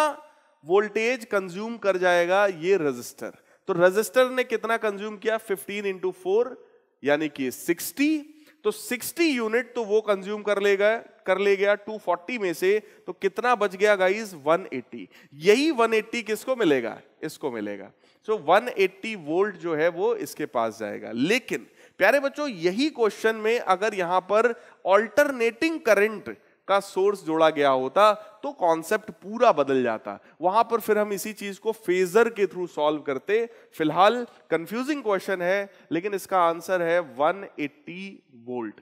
वोल्टेज कंज्यूम कर जाएगा ये रजिस्टर तो रजिस्टर ने कितना कंज्यूम किया 15 इंटू फोर यानी कि 60 तो 60 यूनिट तो वो कंज्यूम कर लेगा कर ले गया 240 में से तो कितना बच गया गाइस 180 यही 180 किसको मिलेगा इसको मिलेगा सो so 180 वोल्ट जो है वो इसके पास जाएगा लेकिन प्यारे बच्चों यही क्वेश्चन में अगर यहां पर ऑल्टरनेटिंग करंट का सोर्स जोड़ा गया होता तो कॉन्सेप्ट पूरा बदल जाता वहां पर फिर हम इसी चीज को फेजर के थ्रू सॉल्व करते फिलहाल कंफ्यूजिंग क्वेश्चन है लेकिन इसका आंसर है 180 वोल्ट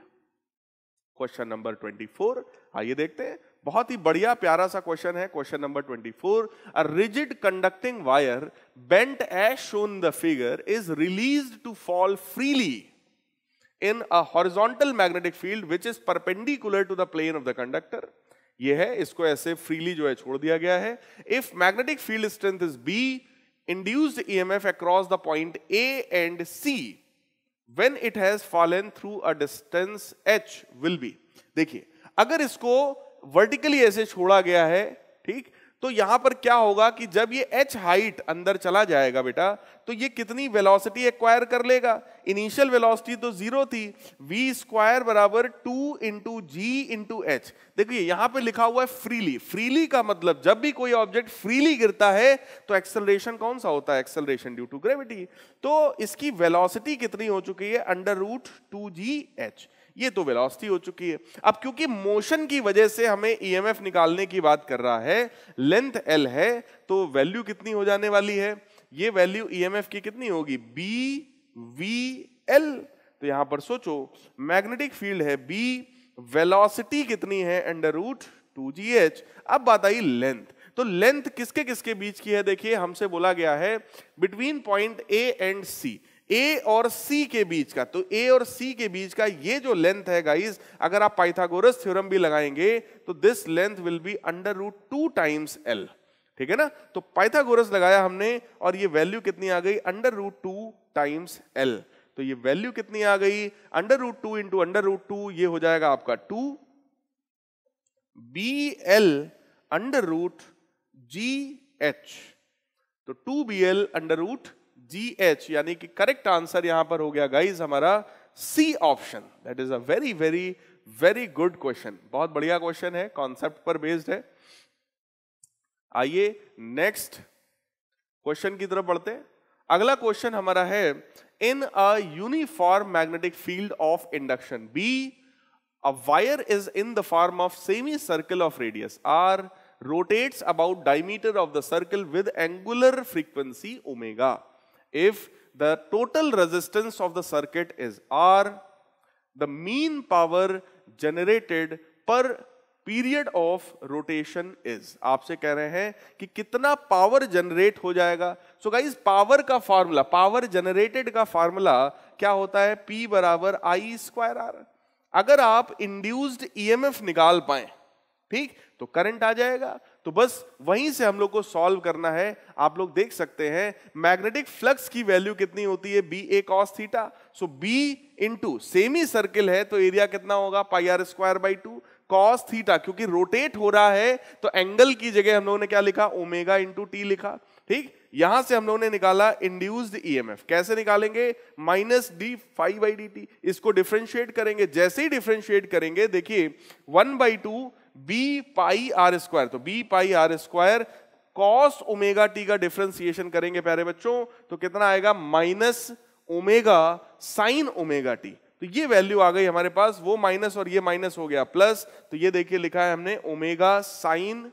क्वेश्चन नंबर 24 आइए देखते हैं बहुत ही बढ़िया प्यारा सा क्वेश्चन है question number 24 a rigid conducting wire bent as shown the figure is release to fall freely in a horizontal magnetic field which is perpendicular to the plane of the conductor ये है इसको ऐसे freely जो है छोड़ दिया गया है if magnetic field strength is B induced F across the point A and C when it has fallen through a distance H will be देखिए अगर इसको वर्टिकली ऐसे छोड़ा गया है ठीक तो यहां पर क्या होगा कि जब ये एच हाइट अंदर चला जाएगा बेटा तो ये कितनी वेलोसिटी एक्वायर कर लेगा इनिशियल वेलोसिटी तो जीरो थी v स्क्वायर बराबर two into G into H देखिए यहां पे लिखा हुआ है फ्रीली फ्रीली का मतलब जब भी कोई ऑब्जेक्ट फ्रीली गिरता है तो एक्सलरेशन कौन सा होता है एक्सलरेशन ड्यू टू ग्रेविटी तो इसकी वेलॉसिटी कितनी हो चुकी है under root two G H ये तो वेलोसिटी हो चुकी है अब क्योंकि मोशन की वजह से हमें ईएमएफ e निकालने की बात कर रहा है लेंथ एल है तो वैल्यू कितनी हो जाने वाली है ये वैल्यू ईएमएफ e की कितनी होगी बी वी एल तो यहां पर सोचो मैग्नेटिक फील्ड है बी वेलोसिटी कितनी है under root two G H अब बात आई लेंथ तो लेंथ किसके किसके बीच की है देखिए हमसे बोला गया है between point A and C A और सी के बीच का तो ए और सी के बीच का ये जो लेंथ है गाइस अगर आप पाइथागोरस थ्योरम भी लगाएंगे तो this length will be under root two times L ठीक है ना तो पाइथागोरस लगाया हमने और ये वैल्यू कितनी आ गई under root two times L तो ये वैल्यू कितनी आ गई under root two into under root two ये हो जाएगा आपका two B L under root G H तो two B L under root G H यानी कि करेक्ट आंसर यहां पर हो गया गाइज हमारा C option that is a very very very good question बहुत बढ़िया क्वेश्चन है कॉन्सेप्ट पर बेस्ड है आइए नेक्स्ट क्वेश्चन की तरफ बढ़ते हैं अगला क्वेश्चन हमारा है in a uniform magnetic field of induction B a wire is in the form of semi circle of radius R rotates about diameter of the circle with angular frequency omega if the total resistance of the circuit is R, the mean power generated per period of rotation is आपसे कह रहे हैं कि कितना power generate हो जाएगा so guys power का formula power generated का फॉर्मूला क्या होता है P बराबर आई स्क्वायर आर अगर आप इंड्यूस्ड ईएमएफ e निकाल पाए ठीक तो करंट आ जाएगा तो बस वहीं से हम लोग को सॉल्व करना है आप लोग देख सकते हैं मैग्नेटिक फ्लक्स की वैल्यू कितनी होती है B A cos theta so B into semi circle है तो एरिया कितना होगा pi R square by two cos theta क्योंकि रोटेट हो रहा है तो एंगल की जगह हम लोगों ने क्या लिखा ओमेगा इंटू टी लिखा ठीक यहां से हम लोगों ने निकाला इंड्यूस्ड ईएमएफ e कैसे निकालेंगे minus D five by D T इसको डिफ्रेंशिएट करेंगे जैसे ही डिफ्रेंशिएट करेंगे देखिए one by two B pi R square तो B pi R square cos omega T का डिफ्रेंसिएशन करेंगे प्यारे बच्चों तो कितना आएगा minus omega sine omega T तो ये वैल्यू आ गई हमारे पास वो माइनस और ये माइनस हो गया प्लस तो ये देखिए लिखा है हमने ओमेगा साइन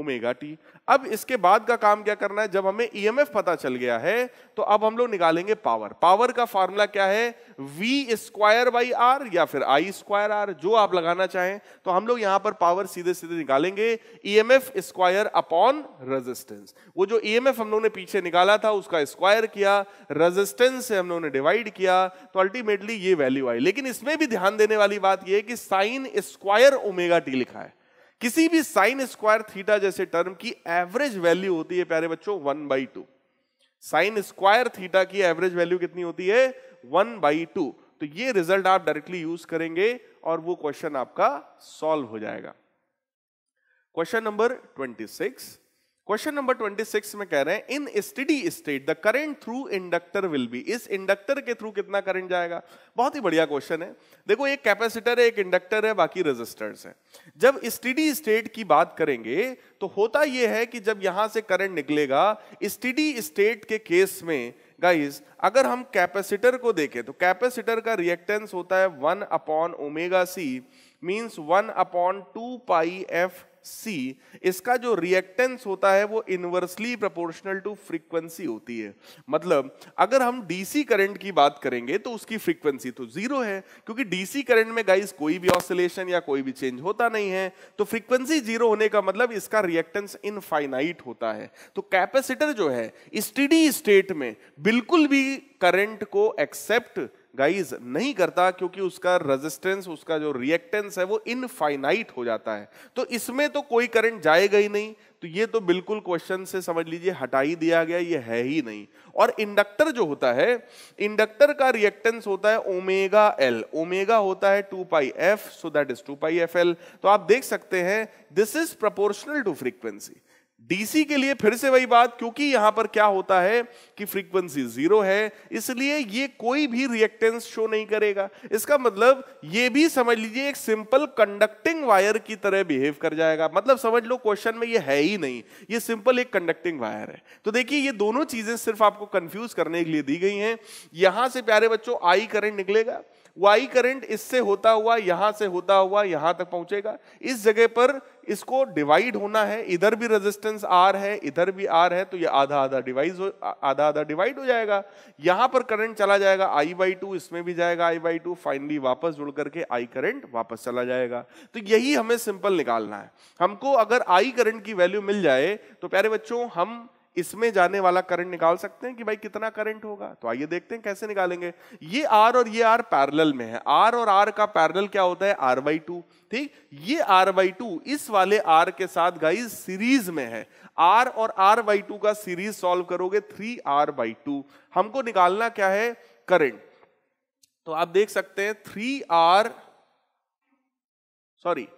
ओमेगा टी अब इसके बाद का काम क्या करना है जब हमें ईएमएफ e पता चल गया है तो अब हम लोग निकालेंगे पावर पावर का फॉर्मूला क्या है वी स्क्वायर बाई आर या फिर आई स्क्वायर आर जो आप लगाना चाहें तो हम लोग यहां पर पावर सीधे सीधे निकालेंगे ईएमएफ स्क्वायर अपॉन रेजिस्टेंस वो जो ईएमएफ e हम लोग ने पीछे निकाला था उसका स्क्वायर किया रेजिस्टेंस से हम लोगों ने डिवाइड किया तो अल्टीमेटली ये वैल्यू आई लेकिन इसमें भी ध्यान देने वाली बात यह कि साइन स्क्वायर ओमेगा टी लिखा है किसी भी साइन स्क्वायर थीटा जैसे टर्म की एवरेज वैल्यू होती है प्यारे बच्चों one by two sine square theta की एवरेज वैल्यू कितनी होती है वन बाई टू तो ये रिजल्ट आप डायरेक्टली यूज करेंगे और वो क्वेश्चन आपका सॉल्व हो जाएगा question number twenty six question number 26 में कह रहे हैं in steady state the current through inductor will be इस इंडक्टर के थ्रू कितना करंट जाएगा बहुत ही बढ़िया क्वेश्चन है देखो एक कैपेसिटर है एक इंडक्टर है बाकी रेजिस्टर्स है जब स्टडी स्टेट की बात करेंगे तो होता यह है कि जब यहां से करंट निकलेगा स्टडी स्टेट के केस में गाइज अगर हम कैपेसिटर को देखें तो कैपेसिटर का रिएक्टेंस होता है one upon omega C means one upon two pi F C इसका जो रिएक्टेंस होता है वो इनवर्सली प्रोपोर्शनल टू फ्रीक्वेंसी होती है मतलब अगर हम डीसी करंट की बात करेंगे तो उसकी फ्रीक्वेंसी तो जीरो है क्योंकि डीसी करंट में गाइस कोई भी ऑसिलेशन या कोई भी चेंज होता नहीं है तो फ्रीक्वेंसी जीरो होने का मतलब इसका रिएक्टेंस इनफाइनाइट होता है तो कैपेसिटर जो है स्टडी स्टेट में बिल्कुल भी करंट को एक्सेप्ट गाइस नहीं करता क्योंकि उसका रेजिस्टेंस उसका जो रिएक्टेंस है वो इनफाइनाइट हो जाता है तो इसमें तो कोई करंट जाएगा ही नहीं तो ये तो बिल्कुल क्वेश्चन से समझ लीजिए हटा ही दिया गया ये है ही नहीं और इंडक्टर जो होता है इंडक्टर का रिएक्टेंस होता है ओमेगा एल ओमेगा होता है two pi F so that is two pi F L तो आप देख सकते हैं this is proportional to frequency DC के लिए फिर से वही बात क्योंकि यहां पर क्या होता है कि फ्रीक्वेंसी जीरो है इसलिए ये कोई भी रिएक्टेंस शो नहीं करेगा इसका मतलब ये भी समझ लीजिए एक सिंपल कंडक्टिंग वायर की तरह बिहेव कर जाएगा मतलब समझ लो क्वेश्चन में ये है ही नहीं ये सिंपल एक कंडक्टिंग वायर है तो देखिए ये दोनों चीजें सिर्फ आपको कंफ्यूज करने के लिए दी गई हैं यहां से प्यारे बच्चों आई करेंट निकलेगा वाई करंट इससे होता हुआ यहां से होता हुआ यहां तक पहुंचेगा इस जगह पर इसको डिवाइड होना है इधर भी रेजिस्टेंस आर है इधर भी आर है तो ये आधा आधा डिवाइड हो आधा आधा डिवाइड हो जाएगा यहां पर करंट चला जाएगा आई बाई टू इसमें भी जाएगा आई बाई टू फाइनली वापस जुड़ करके आई करंट वापस चला जाएगा तो यही हमें सिंपल निकालना है हमको अगर आई करंट की वैल्यू मिल जाए तो प्यारे बच्चों हम इसमें जाने वाला करंट निकाल सकते हैं कि भाई कितना करंट होगा तो आइए देखते हैं कैसे निकालेंगे ये आर और ये आर पैरल में है आर और आर का पैरल क्या होता है आर बाई टू ठीक ये आर बाई टू इस वाले आर के साथ गाइस सीरीज में है आर और आर बाई टू का सीरीज सॉल्व करोगे थ्री आर बाई टू हमको निकालना क्या है करंट तो आप देख सकते हैं थ्री आर सॉरी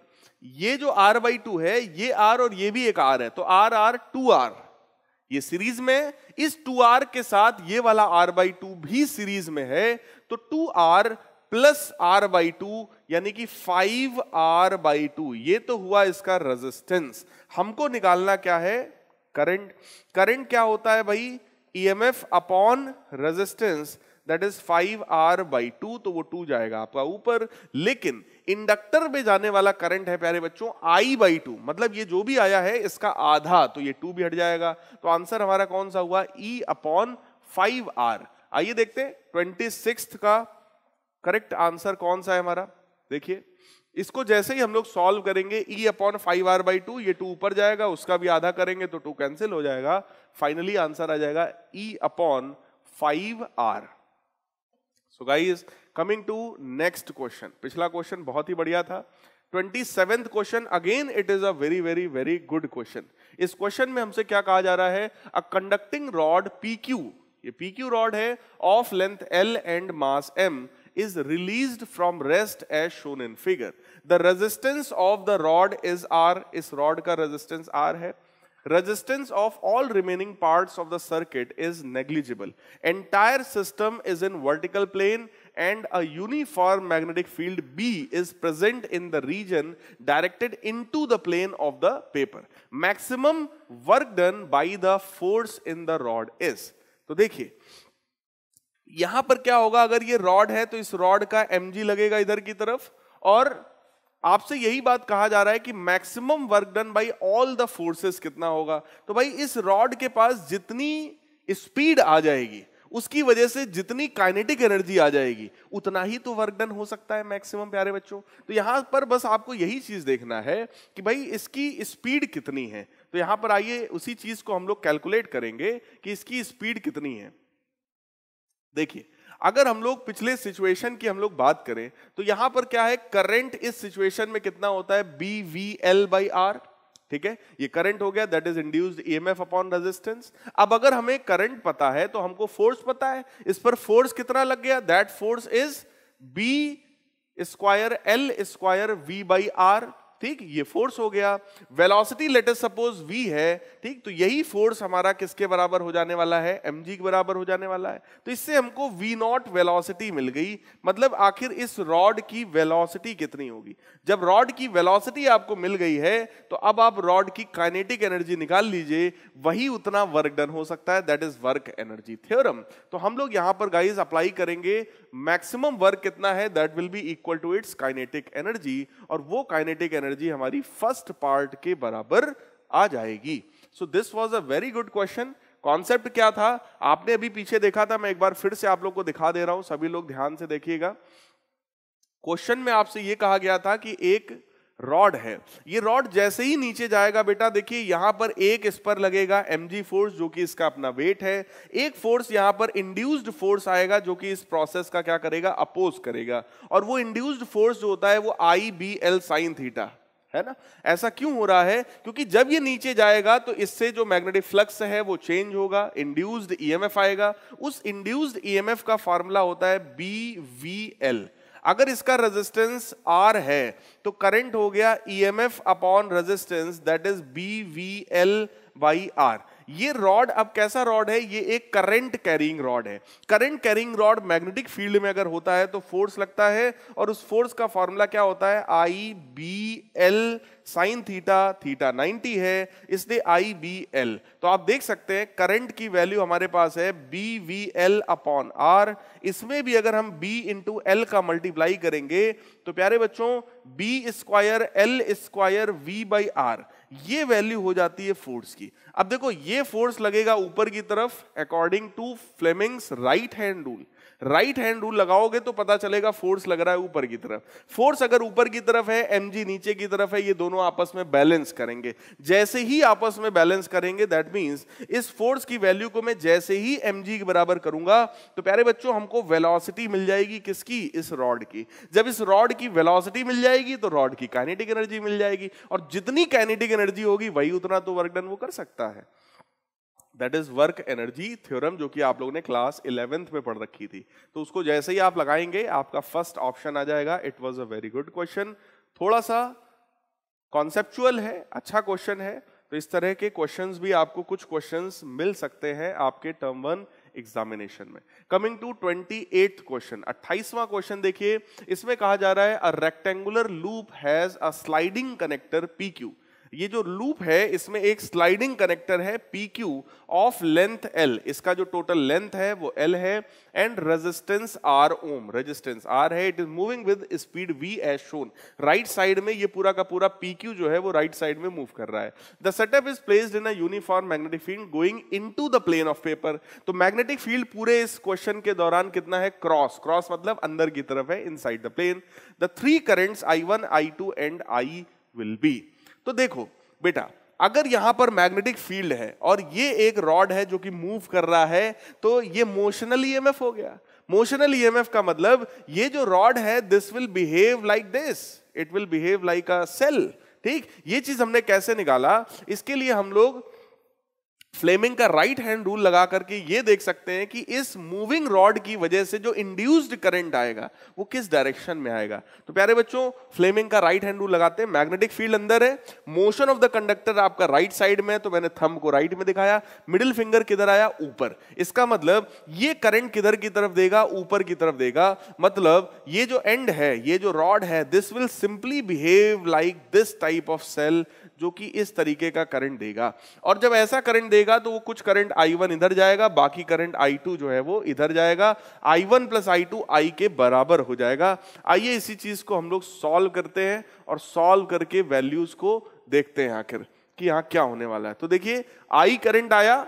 ये जो आर बाई टू है ये आर और ये भी एक आर है तो आर आर टू आर ये सीरीज में इस टू आर के साथ ये वाला आर बाई टू भी सीरीज में है तो two R plus R by two यानी कि फाइव आर बाई टू ये तो हुआ इसका रेजिस्टेंस हमको निकालना क्या है करंट करंट क्या होता है भाई E M F upon resistance that is five R by two तो वो टू जाएगा आपका ऊपर लेकिन इंडक्टर में जाने वाला करंट है प्यारे बच्चों आई बाई टू मतलब ये जो भी आया है इसका आधा तो ये टू भी हट जाएगा तो आंसर हमारा कौन सा हुआ ई अपॉन फाइव आर आइए देखते हैं ट्वेंटी सिक्स का करेक्ट आंसर कौन सा है हमारा देखिए इसको जैसे ही हम लोग सॉल्व करेंगे e upon five R by two ये टू ऊपर जाएगा उसका भी आधा करेंगे तो टू कैंसिल हो जाएगा फाइनली आंसर आ जाएगा e upon five R so guys coming to next question पिछला क्वेश्चन बहुत ही बढ़िया था twenty seventh question again it is a very very very good question इस क्वेश्चन में हमसे क्या कहा जा रहा है a conducting rod P Q ये पी क्यू रॉड है of length L and mass M is released from rest as shown in figure. The resistance of the rod is R. इस rod का resistance R है. Resistance of all remaining parts of the circuit is negligible. Entire system is in vertical plane and a uniform magnetic field B is present in the region directed into the plane of the paper. Maximum work done by the force in the rod is. तो देखिए यहां पर क्या होगा अगर ये rod है तो इस रॉड का एम लगेगा इधर की तरफ और आपसे यही बात कहा जा रहा है कि maximum work done by all the forces कितना होगा तो भाई इस रॉड के पास जितनी स्पीड आ जाएगी उसकी वजह से जितनी काइनेटिक एनर्जी आ जाएगी उतना ही तो वर्क डन हो सकता है मैक्सिमम प्यारे बच्चों तो यहां पर बस आपको यही चीज देखना है कि भाई इसकी स्पीड कितनी है तो यहां पर आइए उसी चीज को हम लोग कैलकुलेट करेंगे कि इसकी स्पीड कितनी है देखिए अगर हम लोग पिछले सिचुएशन की हम लोग बात करें तो यहां पर क्या है करंट इस सिचुएशन में कितना होता है B V L by R ठीक है ये करंट हो गया that is induced EMF upon resistance अब अगर हमें करंट पता है तो हमको फोर्स पता है इस पर फोर्स कितना लग गया that force is B square L square V by R ठीक ये फोर्स हो गया velocity let let's suppose V है ठीक तो यही फोर्स हमारा किसके बराबर हो जाने वाला है mg के बराबर हो जाने वाला है तो इससे हमको वी नॉट वेलोसिटी मिल गई मतलब आखिर इस रॉड की वेलोसिटी कितनी होगी जब रॉड की वेलोसिटी आपको मिल गई है तो अब आप रॉड की काइनेटिक एनर्जी निकाल लीजिए वही उतना वर्क डन हो सकता है that is work energy theorem तो हम लोग यहां पर गाइज अप्लाई करेंगे मैक्सिमम वर्क कितना है that will be equal to its kinetic energy और वो काइनेटिक एनर्जी हमारी फर्स्ट पार्ट के बराबर आ जाएगी so this was a very good question concept क्या था आपने अभी पीछे देखा था मैं एक बार फिर से आप लोग को दिखा दे रहा हूं सभी लोग ध्यान से देखिएगा क्वेश्चन में आपसे यह कहा गया था कि एक रॉड है ये रॉड जैसे ही नीचे जाएगा बेटा देखिए यहां पर एक इस पर लगेगा एम फोर्स जो कि इसका अपना वेट है एक फोर्स यहां पर इंड्यूस्ड फोर्स आएगा जो कि इस प्रोसेस का क्या करेगा अपोज करेगा और वो इंड्यूस्ड फोर्स जो होता है वो I B L sine theta है ना ऐसा क्यों हो रहा है क्योंकि जब ये नीचे जाएगा तो इससे जो मैग्नेटिक फ्लक्स है वो चेंज होगा इंड्यूस्ड ईएमएफ e आएगा उस इंड्यूस्ड ईएमएफ e का फॉर्मूला होता है बी वी एल अगर इसका रेजिस्टेंस आर है तो करंट हो गया E M F upon resistance that is B V L by R ये रॉड अब कैसा रॉड है ये एक करंट कैरिंग रॉड है current carrying rod magnetic field में अगर होता है तो फोर्स लगता है और उस फोर्स का फॉर्मूला क्या होता है I B L sine theta theta 90 है इसलिए आई बी एल तो आप देख सकते हैं करंट की वैल्यू हमारे पास है B V L upon R इसमें भी अगर हम बी इंटू एल का मल्टीप्लाई करेंगे तो प्यारे बच्चों B square L square V by R ये वैल्यू हो जाती है फोर्स की अब देखो ये फोर्स लगेगा ऊपर की तरफ according to Fleming's right hand rule right hand rule लगाओगे तो पता चलेगा फोर्स लग रहा है ऊपर की तरफ फोर्स अगर ऊपर की तरफ है एम नीचे की तरफ है ये दोनों आपस में बैलेंस करेंगे जैसे ही आपस में बैलेंस करेंगे दैट मीन्स इस फोर्स की वैल्यू को मैं जैसे ही एम के बराबर करूंगा तो प्यारे बच्चों हमको वेलॉसिटी मिल जाएगी किसकी इस रॉड की जब इस रॉड की वेलॉसिटी मिल जाएगी तो रॉड की काइनेटिक एनर्जी मिल जाएगी और जितनी काइनेटिक एनर्जी होगी वही उतना तो वर्क डन वो कर सकता है that is work energy theorem जो कि आप लोगों ने क्लास इलेवेंथ में पढ़ रखी थी तो उसको जैसे ही आप लगाएंगे आपका फर्स्ट ऑप्शन आ जाएगा it was a very good question थोड़ा सा कॉन्सेप्चुअल है अच्छा क्वेश्चन है तो इस तरह के क्वेश्चंस भी आपको कुछ क्वेश्चंस मिल सकते हैं आपके टर्म वन एग्जामिनेशन में coming to twenty eight question अट्ठाईसवां क्वेश्चन देखिए इसमें कहा जा रहा है a rectangular loop has a sliding connector P Q ये जो लूप है इसमें एक स्लाइडिंग कनेक्टर है P Q of length L इसका जो टोटल लेंथ है वो एल है and resistance R ohm resistance R है it is moving with speed V as shown right side में ये पूरा का पूरा पी क्यू जो है वो राइट right साइड में मूव कर रहा है the setup is placed in a uniform magnetic field going in the plane of paper तो मैग्नेटिक फील्ड पूरे इस क्वेश्चन के दौरान कितना है क्रॉस क्रॉस मतलब अंदर की तरफ है in side the plane the three currents I one I two and I will be तो देखो बेटा अगर यहां पर मैग्नेटिक फील्ड है और ये एक रॉड है जो कि मूव कर रहा है तो ये मोशनल ईएमएफ e हो गया मोशनल ईएमएफ e का मतलब ये जो रॉड है this will behave like this it will behave like a cell ठीक ये चीज हमने कैसे निकाला इसके लिए हम लोग फ्लेमिंग का राइट हैंड रूल लगा करके ये देख सकते हैं कि इस मूविंग रॉड की वजह से जो इंड्यूस्ड करंट आएगा वो किस डायरेक्शन में आएगा तो प्यारे बच्चों फ्लेमिंग का राइट हैंड रूल लगाते हैं मैग्नेटिक फील्ड अंदर है मोशन ऑफ द कंडक्टर आपका राइट साइड में है तो मैंने थंब को राइट में दिखाया मिडिल फिंगर किधर आया ऊपर इसका मतलब ये करंट किधर की तरफ देगा ऊपर की तरफ देगा मतलब ये जो एंड है ये जो रॉड है this will simply behave like this type of cell जो कि इस तरीके का करंट देगा और जब ऐसा करंट देगा तो वो कुछ करंट आई वन इधर जाएगा बाकी करंट आई टू जो है वो इधर जाएगा I one plus I two I के बराबर हो जाएगा आइए इसी चीज को हम लोग सॉल्व करते हैं और सॉल्व करके वैल्यूज को देखते हैं आखिर कि यहां क्या होने वाला है तो देखिए आई करंट आया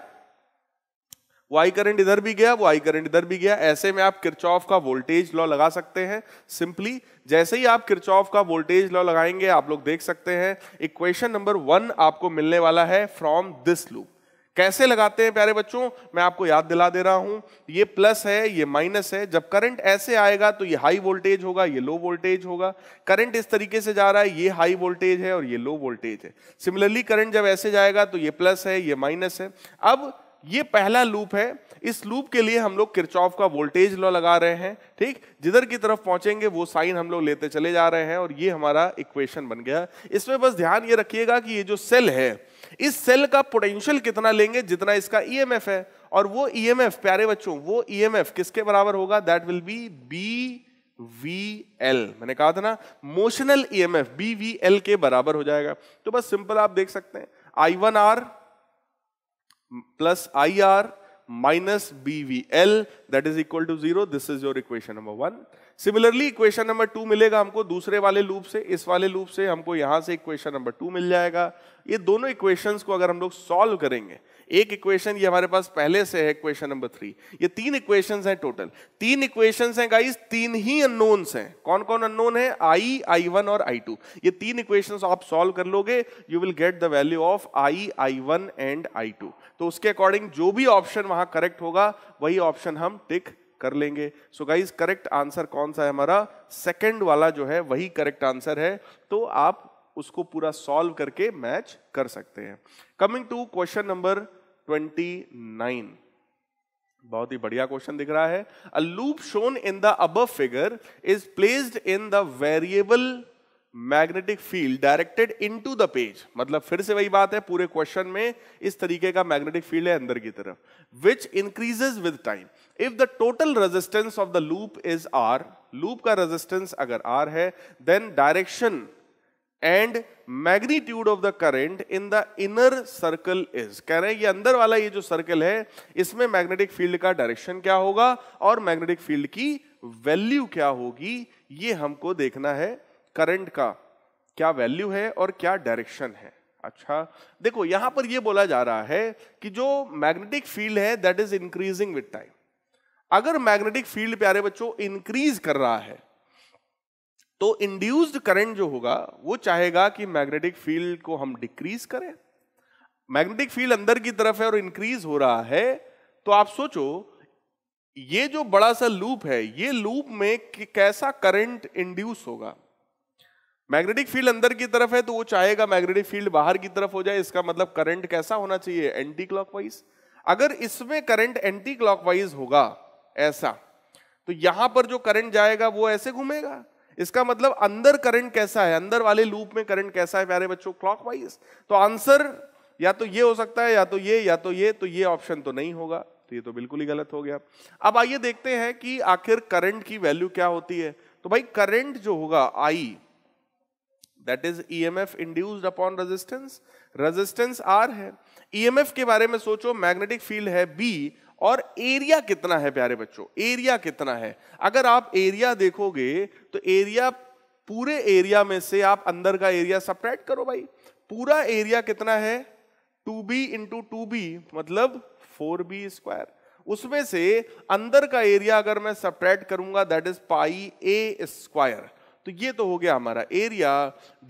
वो आई करंट इधर भी गया वो आई करंट इधर भी गया ऐसे में आप किरचॉफ का वोल्टेज लॉ लगा सकते हैं सिंपली जैसे ही आप किरचॉफ का वोल्टेज लॉ लगाएंगे आप लोग देख सकते हैं इक्वेशन नंबर वन आपको मिलने वाला है फ्रॉम दिस लूप कैसे लगाते हैं प्यारे बच्चों मैं आपको याद दिला दे रहा हूं ये प्लस है ये माइनस है जब करंट ऐसे आएगा तो ये हाई वोल्टेज होगा ये लो वोल्टेज होगा करंट इस तरीके से जा रहा है ये हाई वोल्टेज है और ये लो वोल्टेज है सिमिलरली करंट जब ऐसे जाएगा तो ये प्लस है ये माइनस है अब ये पहला लूप है इस लूप के लिए हम लोग किरचॉफ का वोल्टेज लॉ लगा रहे हैं ठीक जिधर की तरफ पहुंचेंगे वो साइन हम लोग लेते चले जा रहे हैं और ये हमारा इक्वेशन बन गया इसमें बस ध्यान ये रखिएगा कि ये जो सेल है इस सेल का पोटेंशियल कितना लेंगे जितना इसका ईएमएफ e है और वो ईएमएफ e प्यारे बच्चों वो ईएमएफ e किसके बराबर होगा that will be B V L मैंने कहा था ना motional EMF B V L के बराबर हो जाएगा तो बस सिंपल आप देख सकते हैं I one R plus IR minus BVL that is equal to zero. This is your equation number one. Similarly equation number two मिलेगा हमको दूसरे वाले लूप से इस वाले लूप से हमको यहां से इक्वेशन नंबर टू मिल जाएगा ये दोनों इक्वेशंस को अगर हम लोग सॉल्व करेंगे एक इक्वेशन ये हमारे पास पहले से है इक्वेशन नंबर थ्री ये तीन इक्वेशंस हैं टोटल तीन इक्वेशंस हैं गाइस तीन ही अननोन्स हैं कौन कौन अननोन है आई आई वन और आई टू ये तीन इक्वेशंस आप सॉल्व कर लोगे you will get the value of I I one and I two तो उसके अकॉर्डिंग जो भी ऑप्शन वहां करेक्ट होगा वही ऑप्शन हम टिक कर लेंगे सो गाइज करेक्ट आंसर कौन सा है हमारा सेकेंड वाला जो है वही करेक्ट आंसर है तो आप उसको पूरा सॉल्व करके मैच कर सकते हैं coming to question number twenty nine बहुत ही बढ़िया क्वेश्चन दिख रहा है a loop shown in the अब figure is placed in the variable magnetic field directed to the page मतलब फिर से वही बात है पूरे क्वेश्चन में इस तरीके का मैग्नेटिक फील्ड है अंदर की तरफ which increases with time if the total resistance of the loop is R loop का रेजिस्टेंस अगर आर है then direction and magnitude of the current in the inner circle is कह रहे हैं ये अंदर वाला ये जो सर्कल है इसमें मैग्नेटिक फील्ड का डायरेक्शन क्या होगा और मैग्नेटिक फील्ड की वैल्यू क्या होगी ये हमको देखना है करंट का क्या वैल्यू है और क्या डायरेक्शन है अच्छा देखो यहां पर यह बोला जा रहा है कि जो मैग्नेटिक फील्ड है that is increasing with time अगर मैग्नेटिक फील्ड प्यारे बच्चों इंक्रीज कर रहा है तो इंड्यूस्ड करंट जो होगा वो चाहेगा कि मैग्नेटिक फील्ड को हम डिक्रीज करें मैग्नेटिक फील्ड अंदर की तरफ है और इंक्रीज हो रहा है तो आप सोचो ये जो बड़ा सा लूप है ये लूप में कैसा करंट इंड्यूस होगा मैग्नेटिक फील्ड अंदर की तरफ है तो वो चाहेगा मैग्नेटिक फील्ड बाहर की तरफ हो जाए इसका मतलब करंट कैसा होना चाहिए एंटी क्लॉकवाइज अगर इसमें करंट एंटी क्लॉकवाइज होगा ऐसा तो यहां पर जो करंट जाएगा वो ऐसे घूमेगा इसका मतलब अंदर करंट कैसा है अंदर वाले लूप में करंट कैसा है प्यारे बच्चों क्लॉक तो आंसर या तो ये हो सकता है या तो ये या तो ये तो ये ऑप्शन तो नहीं होगा तो ये तो बिल्कुल ही गलत हो गया अब आइए देखते हैं कि आखिर करंट की वैल्यू क्या होती है तो भाई करंट जो होगा I that is E M F induced upon resistance resistance R है ई e के बारे में सोचो मैग्नेटिक फील्ड है बी और एरिया कितना है प्यारे बच्चों एरिया कितना है अगर आप एरिया देखोगे तो एरिया पूरे एरिया में से आप अंदर का एरिया सपरेट करो भाई पूरा एरिया कितना है two B into two B मतलब फोर बी स्क्वायर उसमें से अंदर का एरिया अगर मैं सपरेट करूंगा that is pi A square तो ये तो हो गया हमारा एरिया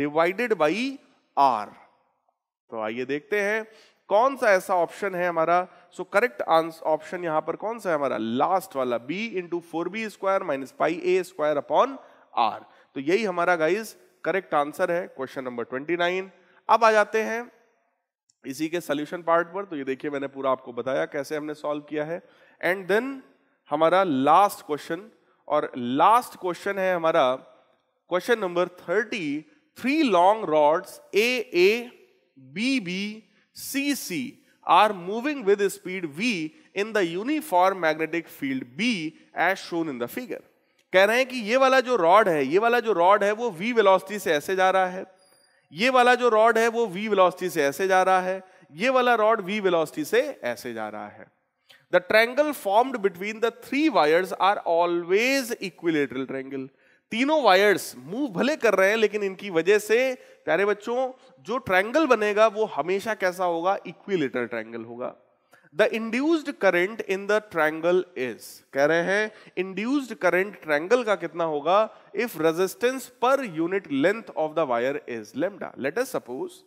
डिवाइडेड बाई आर तो आइए देखते हैं कौन सा ऐसा ऑप्शन है हमारा सो करेक्ट ऑप्शन यहां पर कौन सा है हमारा लास्ट वाला B into four B square minus pi A square upon R तो यही हमारा गाइज करेक्ट आंसर है क्वेश्चन नंबर ट्वेंटी नाइन अब आ जाते हैं इसी के सोल्यूशन पार्ट पर तो ये देखिए मैंने पूरा आपको बताया कैसे हमने सॉल्व किया है एंड देन हमारा लास्ट क्वेश्चन और लास्ट क्वेश्चन है हमारा question number thirty three long rods A A B B CC are moving with speed V in the uniform magnetic field B as shown in the figure. कह रहे हैं कि ये वाला जो रॉड है ये वाला जो रॉड है वो V वेलोसिटी से ऐसे जा रहा है ये वाला जो रॉड है वो V वेलोसिटी से ऐसे जा रहा है ये वाला रॉड V वेलोसिटी से ऐसे जा रहा है The triangle formed between the three wires are always equilateral triangle. तीनों वायर्स मूव भले कर रहे हैं लेकिन इनकी वजह से प्यारे बच्चों जो ट्रायंगल बनेगा वो हमेशा कैसा होगा इक्विलेटर ट्रायंगल होगा the induced current in the triangle is कह रहे हैं इंड्यूस्ड करंट ट्रायंगल का कितना होगा if resistance per unit length of the wire is lambda let us suppose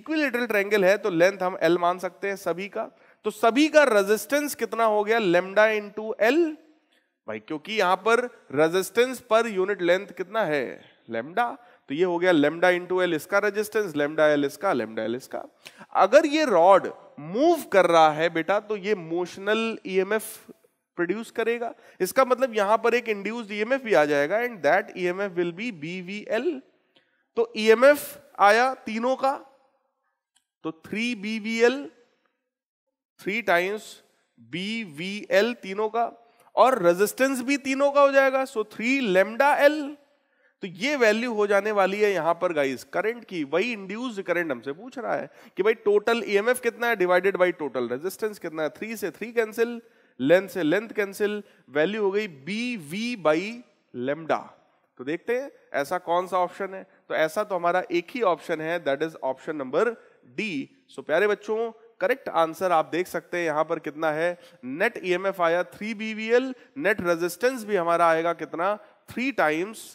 equilateral triangle है तो लेंथ हम एल मान सकते हैं सभी का तो सभी का रेजिस्टेंस कितना हो गया लेमडा इंटू एल भाई क्योंकि यहां पर रेजिस्टेंस पर यूनिट लेंथ कितना है लेमडा तो ये हो गया लेमडा इंटू एल इसका रेजिस्टेंस लेमडा एल इसका लेमडा एल इसका अगर ये रॉड मूव कर रहा है बेटा तो ये मोशनल ईएमएफ प्रोड्यूस करेगा इसका मतलब यहां पर एक इंड्यूस्ड ईएमएफ e भी आ जाएगा and that EMF will be BVL तो ईएमएफ e आया तीनों का तो three BVL three times BVL तीनों का और रेजिस्टेंस भी तीनों का हो जाएगा सो थ्री लेमडा एल तो ये वैल्यू हो जाने वाली है यहां पर गाइस करंट की वही इंड्यूस्ड करंट हमसे पूछ रहा है कि भाई टोटल ईएमएफ e कितना है डिवाइडेड बाय टोटल रेजिस्टेंस कितना है थ्री से थ्री कैंसिल लेंथ से लेंथ कैंसिल वैल्यू हो गई बी वी बाई लेमडा तो देखते हैं ऐसा कौन सा ऑप्शन है तो ऐसा तो हमारा एक ही ऑप्शन है that is option number D so प्यारे बच्चों करेक्ट आंसर आप देख सकते हैं यहां पर कितना है नेट ईएमएफ e आया थ्री बीवीएल नेट रेजिस्टेंस भी हमारा आएगा कितना थ्री टाइम्स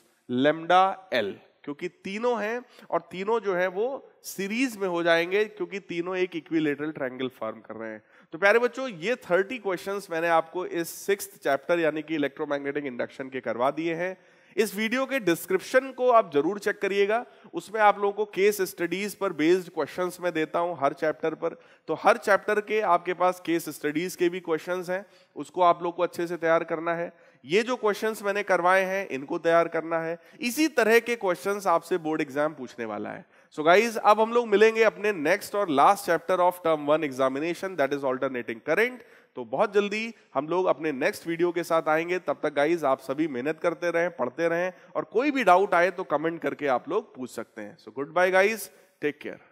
लेमडा एल क्योंकि तीनों हैं और तीनों जो है वो सीरीज में हो जाएंगे क्योंकि तीनों एक इक्विलेटरल ट्रायंगल फॉर्म कर रहे हैं तो प्यारे बच्चों ये थर्टी क्वेश्चंस मैंने आपको इस सिक्स चैप्टर यानी कि इलेक्ट्रोमैग्नेटिक इंडक्शन के करवा दिए हैं इस वीडियो के डिस्क्रिप्शन को आप जरूर चेक करिएगा उसमें आप लोगों को केस स्टडीज पर बेस्ड क्वेश्चंस में देता हूं हर चैप्टर पर तो हर चैप्टर के आपके पास केस स्टडीज के भी क्वेश्चंस हैं उसको आप लोग को अच्छे से तैयार करना है ये जो क्वेश्चंस मैंने करवाए हैं इनको तैयार करना है इसी तरह के क्वेश्चन आपसे बोर्ड एग्जाम पूछने वाला है सो so गाइज अब हम लोग मिलेंगे अपने नेक्स्ट और last chapter of term one examination that is alternating current तो बहुत जल्दी हम लोग अपने नेक्स्ट वीडियो के साथ आएंगे तब तक गाइज आप सभी मेहनत करते रहें पढ़ते रहें और कोई भी डाउट आए तो कमेंट करके आप लोग पूछ सकते हैं so goodbye guys take care